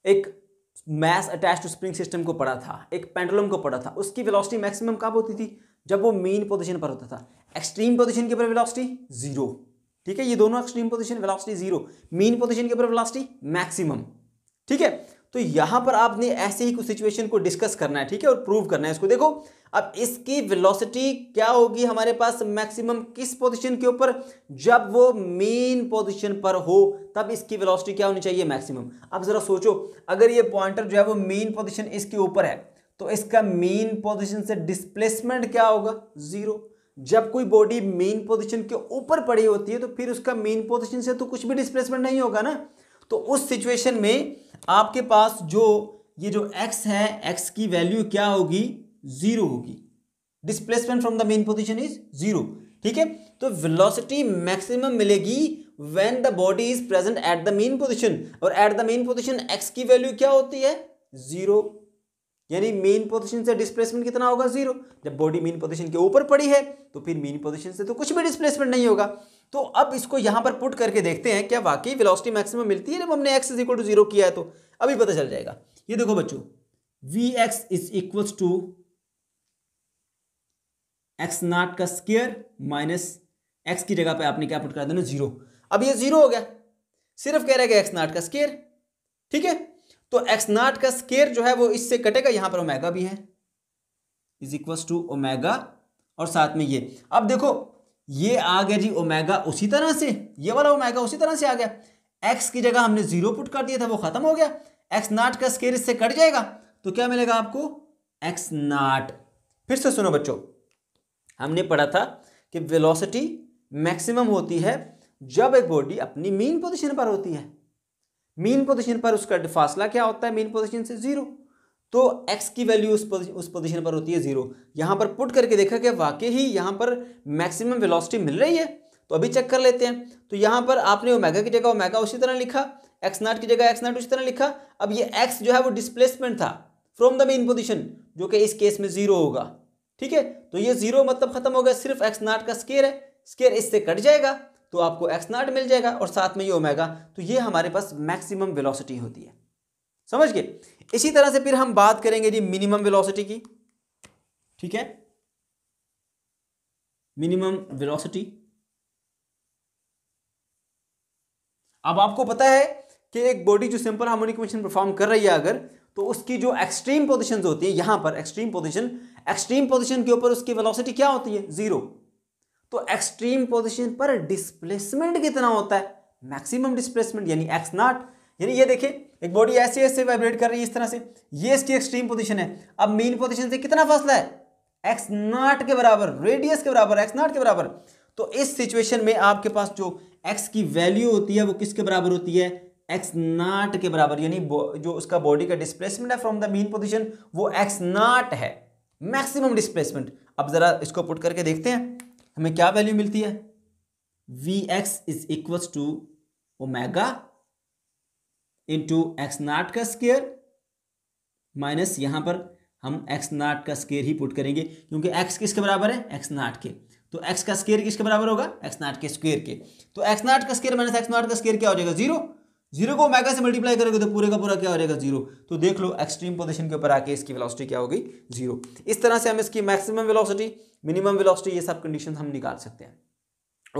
S1: एक mass attach to spring system को पढ़ा था एक पेंडुलम को पढ़ा था उसकी वेलोसिटी मैक्सिमम कब होती थी जब वो मेन पोजीशन पर होता था एक्सट्रीम पोजीशन के ऊपर वेलोसिटी जीरो ठीक है ये दोनों extreme position velocity zero mean position के ऊपर वेलोसिटी मैक्सिमम ठीक है तो यहां पर आपने ऐसे ही कुछ सिचुएशन को डिस्कस करना है ठीक है और प्रूव करना है इसको देखो अब इसकी वेलोसिटी क्या होगी हमारे पास मैक्सिमम किस पोजीशन के ऊपर जब वो मेन पोजीशन पर हो तब इसकी वेलोसिटी क्या होनी चाहिए मैक्सिमम अब ज़रा सोचो अगर ये पॉइंटर जो है वो मेन पोजीशन इसके ऊपर है तो इसका मेन पोजीशन से डिस्प्लेसमेंट क्या होगा ज़ीरो जब कोई बॉडी मेन पोजिशन के ऊपर पड़ी होती है तो फिर उसका मेन पोजिशन से तो कुछ भी डिस्प्लेसमेंट नहीं होगा ना तो उस सिचुएशन में आपके पास जो ये जो एक्स है एक्स की वैल्यू क्या होगी जीरो होगी displacement from the mean position is zero ठीक है तो वेलोसिटी मैक्सिमम मिलेगी when the body is present at the mean position और at the mean position x की वैल्यू क्या होती है जीरो यानी मेन हम्म। पोजीशन से डिस्प्लेसमेंट कितना होगा जीरो जब बॉडी मेन पोजीशन के ऊपर पड़ी है तो फिर मेन पोजीशन से तो कुछ भी डिस्प्लेसमेंट नहीं होगा तो अब इसको यहां पर पुट करके देखते हैं क्या वाकई वेलोसिटी मैक्सिमम मिलती है जब हमने x is equal to zero किया है तो अभी पता चल जाएगा ये देखो बच्चों v x is equal to x naught का स्केयर माइनस एक्स की जगह पे आपने क्या पुट कर देना जीरो अब यह जीरो हो गया सिर्फ कह रहे एक्स नाट का स्केयर ठीक है तो एक्स नॉट का स्केयर जो है वो इससे कटेगा यहां पर ओमेगा भी है इज इक्वल्स टू ओमेगा और साथ में ये अब देखो ये आ गया जी ओमेगा उसी तरह से ये वाला ओमेगा उसी तरह से आ गया एक्स की जगह हमने जीरो पुट कर दिया था वो खत्म हो गया एक्स नॉट का स्केयर इससे कट जाएगा तो क्या मिलेगा आपको एक्स नॉट फिर से सुनो बच्चों हमने पढ़ा था कि वेलोसिटी मैक्सिमम होती है जब एक बॉडी अपनी मीन पोजीशन पर होती है मीन पोजीशन पर उसका फासला क्या होता है मीन पोजीशन से जीरो तो x की वैल्यू उस उस पोजीशन पर होती है जीरो यहां पर पुट करके देखा कि वाकई ही यहाँ पर मैक्सिमम वेलोसिटी मिल रही है तो अभी चेक कर लेते हैं तो यहां पर आपने ओमेगा की जगह ओमेगा उसी तरह लिखा एक्स नाट की जगह एक्स नाट उसी तरह लिखा अब ये एक्स जो है वो डिस्प्लेसमेंट था फ्रॉम द मेन पोजिशन जो कि इस केस में जीरो होगा ठीक है तो ये जीरो मतलब खत्म हो गया सिर्फ एक्स नाट का स्केयर है स्केयर इससे कट जाएगा तो आपको एक्स नॉट मिल जाएगा और साथ में ये ओमेगा तो ये हमारे पास मैक्सिमम वेलोसिटी होती है समझ गए इसी तरह से फिर हम बात करेंगे जी मिनिमम वेलोसिटी की ठीक है मिनिमम वेलोसिटी अब आपको पता है कि एक बॉडी जो सिंपल हार्मोनिक मोशन परफॉर्म कर रही है अगर तो उसकी जो एक्सट्रीम पोजीशंस होती है यहां पर एक्सट्रीम पोजीशन एक्सट्रीम पोजीशन के ऊपर उसकी वेलोसिटी क्या होती है जीरो तो एक्सट्रीम पोजिशन पर डिस्प्लेसमेंट कितना होता है मैक्सिमम डिस्प्लेसमेंट यानी एक्स नॉट यानी ये देखें एक बॉडी ऐसे ऐसे वाइब्रेट कर रही है इस तरह से ये इसकी एक्सट्रीम पोजिशन है अब मेन पोजिशन से कितना फासला है एक्स नॉट के बराबर रेडियस के बराबर एक्स नॉट के बराबर तो इस सिचुएशन में आपके पास जो एक्स की वैल्यू होती है वो किसके बराबर होती है एक्स नॉट के बराबर यानी जो उसका बॉडी का डिस्प्लेसमेंट है फ्रॉम द मेन पोजिशन वो एक्स नॉट है मैक्सिमम डिस्प्लेसमेंट अब जरा इसको पुट करके देखते हैं हमें क्या वैल्यू मिलती है v x is equal to omega into x naught का स्केयर माइनस यहां पर हम एक्स नाट का स्केयर ही पुट करेंगे क्योंकि एक्स किसके बराबर है एक्स नाट के तो एक्स का स्केयर किसके बराबर होगा एक्स नाट के स्क्वेयर के तो एक्स नाट का स्केयर माइनस एक्स नाट का स्केयर क्या हो जाएगा जीरो जीरो को मैगा से मल्टीप्लाई करोगे तो पूरे का पूरा क्या हो जाएगा जीरो तो देख लो एक्सट्रीम पोजिशन के ऊपर आके इसकी वेलोसिटी क्या होगी जीरो इस तरह से हम इसकी मैक्सिमम वेलोसिटी मिनिमम वेलोसिटी ये सब कंडीशन हम निकाल सकते हैं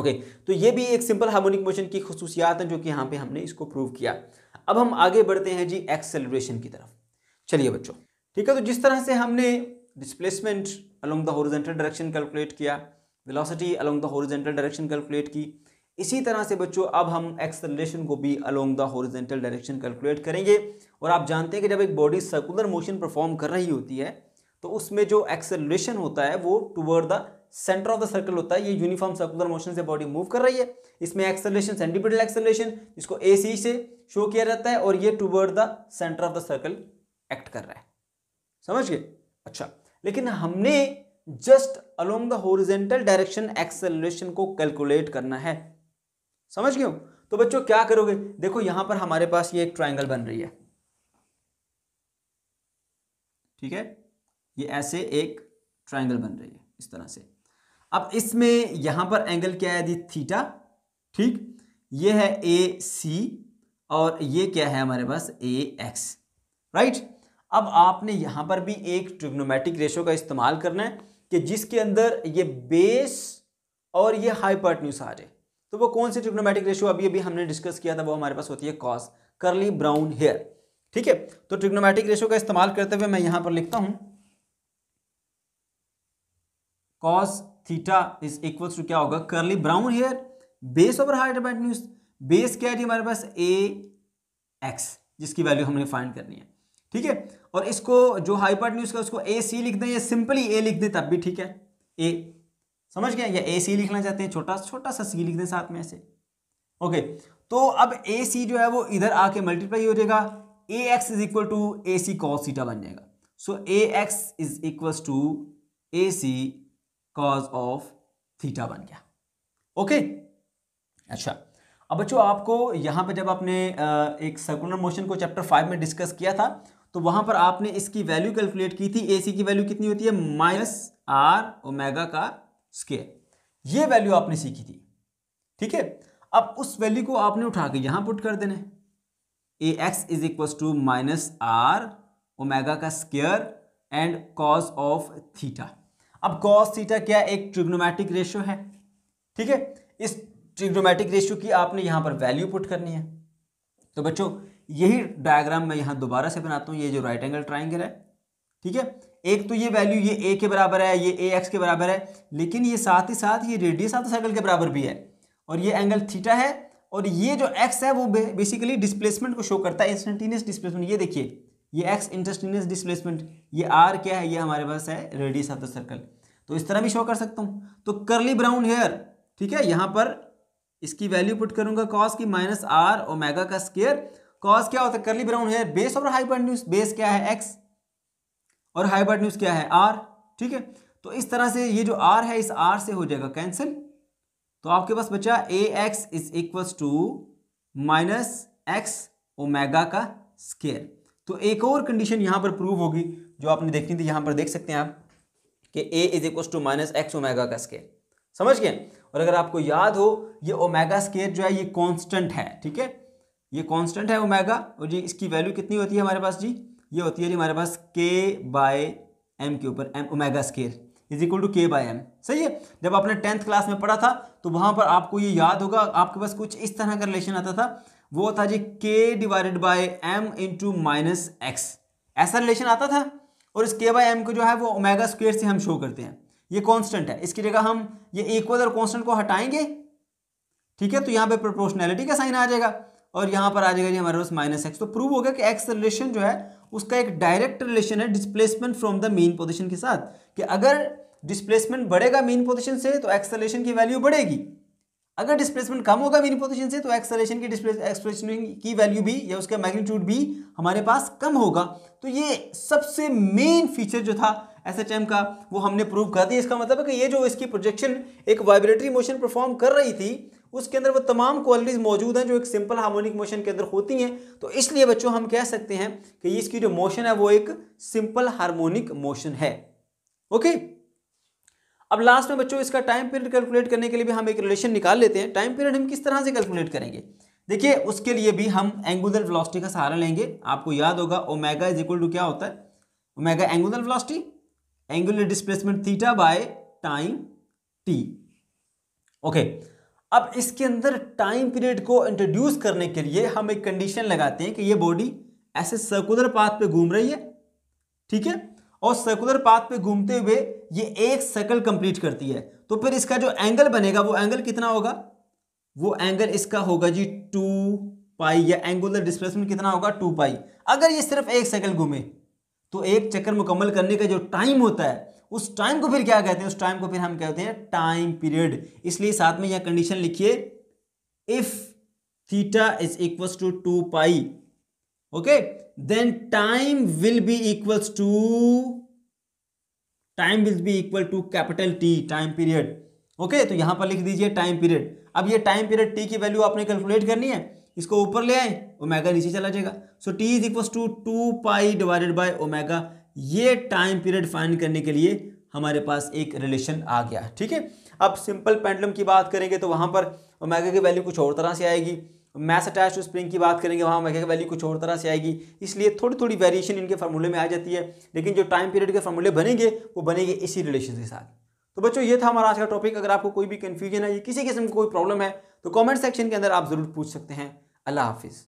S1: ओके तो ये भी एक सिंपल हार्मोनिक मोशन की खसूसियात है जो कि यहाँ पे हमने इसको प्रूव किया अब हम आगे बढ़ते हैं जी एक्सेलरेशन की तरफ चलिए बच्चों ठीक है तो जिस तरह से हमने displacement along the horizontal direction calculate किया velocity along the horizontal direction calculate की इसी तरह से बच्चों अब हम एक्सलेशन को भी along the horizontal direction calculate करेंगे और आप जानते हैं कि जब एक बॉडी सर्कुलर मोशन परफॉर्म कर रही होती है तो उसमें जो एक्सेलरेशन होता है वो toward the centre of the circle होता है ये यूनिफॉर्म सर्कुलर मोशन से बॉडी मूव कर रही है इसमें एक्सेलरेशन सेंटिपिटल एक्सेलरेशन जिसको ए सी से शो किया जाता है और ये toward the centre of the circle act कर रहा है समझ गए अच्छा लेकिन हमने just along the horizontal direction acceleration को कैलकुलेट करना है समझ गए तो बच्चों क्या करोगे देखो यहां पर हमारे पास ये एक ट्राइंगल बन रही है ठीक है ये ऐसे एक ट्राइंगल बन रही है इस तरह से अब इसमें यहां पर एंगल क्या है दी थीटा ठीक ये है ए सी और ये क्या है हमारे पास ए एक्स राइट अब आपने यहां पर भी एक ट्रिग्नोमेट्रिक रेशो का इस्तेमाल करना है कि जिसके अंदर ये बेस और ये हाइपर्टन्यूस आ जाए तो वो कौन सी ट्रिग्नोमेटिक रेशियो अभी अभी हमने डिस्कस किया था वो हमारे पास होती है कॉस करली ब्राउन हेयर ठीक है तो ट्रिग्नोमेटिक रेशियो का इस्तेमाल करते हुए मैं यहां पर लिखता हूं cos theta is equal to क्या होगा curly brown hair base over hypotenuse base क्या है हमारे पास ए एक्स जिसकी वैल्यू हमने फाइंड करनी है ठीक है और इसको जो हाइपर न्यूज का उसको ए सी लिख दें या सिंपली ए लिख दें तब भी ठीक है ए समझ गया या ए सी लिखना चाहते हैं छोटा छोटा सा सी लिख दें साथ में ऐसे ओके तो अब ए सी जो है वो इधर आके मल्टीप्लाई हो जाएगा a x is equal to a c cos theta बन जाएगा so a x is equal to a c cos of theta बन गया ओके अच्छा अब बच्चों आपको यहां पे जब आपने एक सर्कुलर मोशन को चैप्टर फाइव में डिस्कस किया था तो वहां पर आपने इसकी वैल्यू कैलकुलेट की थी ए सी की वैल्यू कितनी होती है माइनस आर ओमेगा का स्केयर ये वैल्यू आपने सीखी थी ठीक है अब उस वैल्यू को आपने उठा के यहां पुट कर देना a x is equal to minus r omega का square and cos of theta अब कॉज थीटा क्या एक ट्रिग्नोमेटिक रेशियो है ठीक है इस ट्रिग्नोमेटिक रेशियो की आपने यहां पर वैल्यू पुट करनी है तो बच्चों यही डायग्राम मैं यहां दोबारा से बनाता हूं ये जो राइट एंगल ट्राइंगल है ठीक है एक तो ये वैल्यू ये ए के बराबर है ये ए एक्स के बराबर है लेकिन ये साथ ही साथ ये रेडियस ऑफ द सर्कल के बराबर भी है और ये एंगल थीटा है और ये जो एक्स है वो बेसिकली डिस्प्लेसमेंट को शो करता है इंस्टेंटेनियस डिस्प्लेसमेंट ये देखिए ये एक्स इंस्टेंटेनियस डिस्प्लेसमेंट ये आर क्या है ये हमारे पास है रेडियस ऑफ द सर्कल तो इस तरह भी शो कर सकता हूँ तो करली ब्राउन हेयर ठीक है यहाँ पर इसकी वैल्यू पुट करूंगा कॉस की माइनस आर ओमेगा का स्केयर कॉस क्या होता है करली ब्राउन हेयर बेस और हाइपोटेन्यूज बेस क्या है एक्स और न्यूज क्या है आर ठीक है तो इस तरह से ये जो आर है इस आर से हो जाएगा कैंसिल तो आपके पास बचा a x is equals to minus x omega का स्केयर तो एक और कंडीशन यहां पर प्रूव होगी जो आपने देखनी थी यहां पर देख सकते हैं आप कि a is equals to minus x omega का स्केयर समझ गए और अगर आपको याद हो ये ओमेगा स्केयर जो है ये कॉन्स्टेंट है ठीक है ये कॉन्स्टेंट है ओमेगा और जी इसकी वैल्यू कितनी होती है हमारे पास जी ये होती है जी हमारे पास के बाय एम के ऊपर m omega square is equal to k by m सही है जब आपने टेंथ क्लास में पढ़ा था तो वहाँ पर आपको ये याद होगा आपके पास कुछ इस तरह का रिलेशन आता था वो था जी k divided by m into minus x ऐसा रिलेशन आता था और इस के बाय एम को जो है वो ओमेगा स्क्वेयर से हम शो करते हैं ये कॉन्स्टेंट है इसकी जगह हम ये इक्वल और कॉन्स्टेंट को हटाएंगे ठीक है तो यहाँ पे प्रोपोर्शनैलिटी का साइन आ जाएगा और यहाँ पर आ जाएगा जी हमारे पास माइनस एक्स तो प्रूव हो गया कि एक्स रिलेशन जो है उसका एक डायरेक्ट रिलेशन है displacement from the mean position के साथ कि अगर डिस्प्लेसमेंट बढ़ेगा मेन पोजिशन से तो एक्सलेशन की वैल्यू बढ़ेगी अगर डिस्प्लेसमेंट कम होगा मेन पोजिशन से तो एक्सलेशन की एक्सप्रेशन की वैल्यू भी या उसका मैग्नीट्यूड भी हमारे पास कम होगा तो ये सबसे मेन फीचर जो था एस एच एम का वो हमने प्रूव कर दिया इसका मतलब है कि ये जो इसकी प्रोजेक्शन एक वाइब्रेटरी मोशन परफॉर्म कर रही थी उसके अंदर वो तमाम क्वालिटीज़ मौजूद हैं जो एक सिंपल हार्मोनिक मोशन के अंदर होती हैं तो इसलिए बच्चों हम कह सकते हैं कि इसकी जो मोशन है वो एक सिंपल हार्मोनिक मोशन है ओके अब लास्ट में बच्चों इसका टाइम पीरियड कैलकुलेट करने के लिए भी हम एक रिलेशन निकाल लेते हैं टाइम पीरियड हम किस तरह से कैलकुलेट करेंगे देखिए उसके लिए भी हम एंगुलर वेलोसिटी का सहारा लेंगे आपको याद होगा ओमेगा इज इक्वल टू क्या होता है omega angular velocity angular displacement theta by time T okay अब इसके अंदर टाइम पीरियड को इंट्रोड्यूस करने के लिए हम एक कंडीशन लगाते हैं कि ये बॉडी ऐसे सर्कुलर पाथ पे घूम रही है ठीक है और सर्कुलर पाथ पे घूमते हुए ये एक सर्कल कंप्लीट करती है तो फिर इसका जो एंगल बनेगा वो एंगल कितना होगा वो एंगल इसका होगा जी टू पाई या एंगुलर डिस्प्लेसमेंट कितना होगा टू पाई अगर ये सिर्फ एक सर्कल घूमे तो एक चक्कर मुकम्मल करने का जो टाइम होता है उस टाइम को फिर क्या कहते हैं उस टाइम को फिर हम कहते हैं टाइम पीरियड इसलिए साथ में यह कंडीशन लिखिए if theta is equals to two pi okay then time will be equals to time will be equal to capital T time period okay तो यहां पर लिख दीजिए टाइम पीरियड अब ये टाइम पीरियड टी की वैल्यू आपने कैलकुलेट करनी है इसको ऊपर ले आए ओमेगा नीचे चला जाएगा so T is equal to two pi divided by omega ये टाइम पीरियड फाइंड करने के लिए हमारे पास एक रिलेशन आ गया ठीक है अब सिंपल पेंडलम की बात करेंगे तो वहाँ पर ओमेगा की वैल्यू कुछ और तरह से आएगी मैस अटैच टू स्प्रिंग की बात करेंगे वहाँ ओमेगा की वैल्यू कुछ और तरह से आएगी इसलिए थोड़ी थोड़ी वेरिएशन इनके फार्मूले में आ जाती है लेकिन जो टाइम पीरियड के फार्मूले बनेंगे वो बनेंगे इसी रिलेशन के साथ तो बच्चों ये था हमारा आज का टॉपिक अगर आपको कोई भी कन्फ्यूजन है या किसी किस्म की कोई प्रॉब्लम है तो कमेंट सेक्शन के अंदर आप ज़रूर पूछ सकते हैं अल्लाह हाफिज़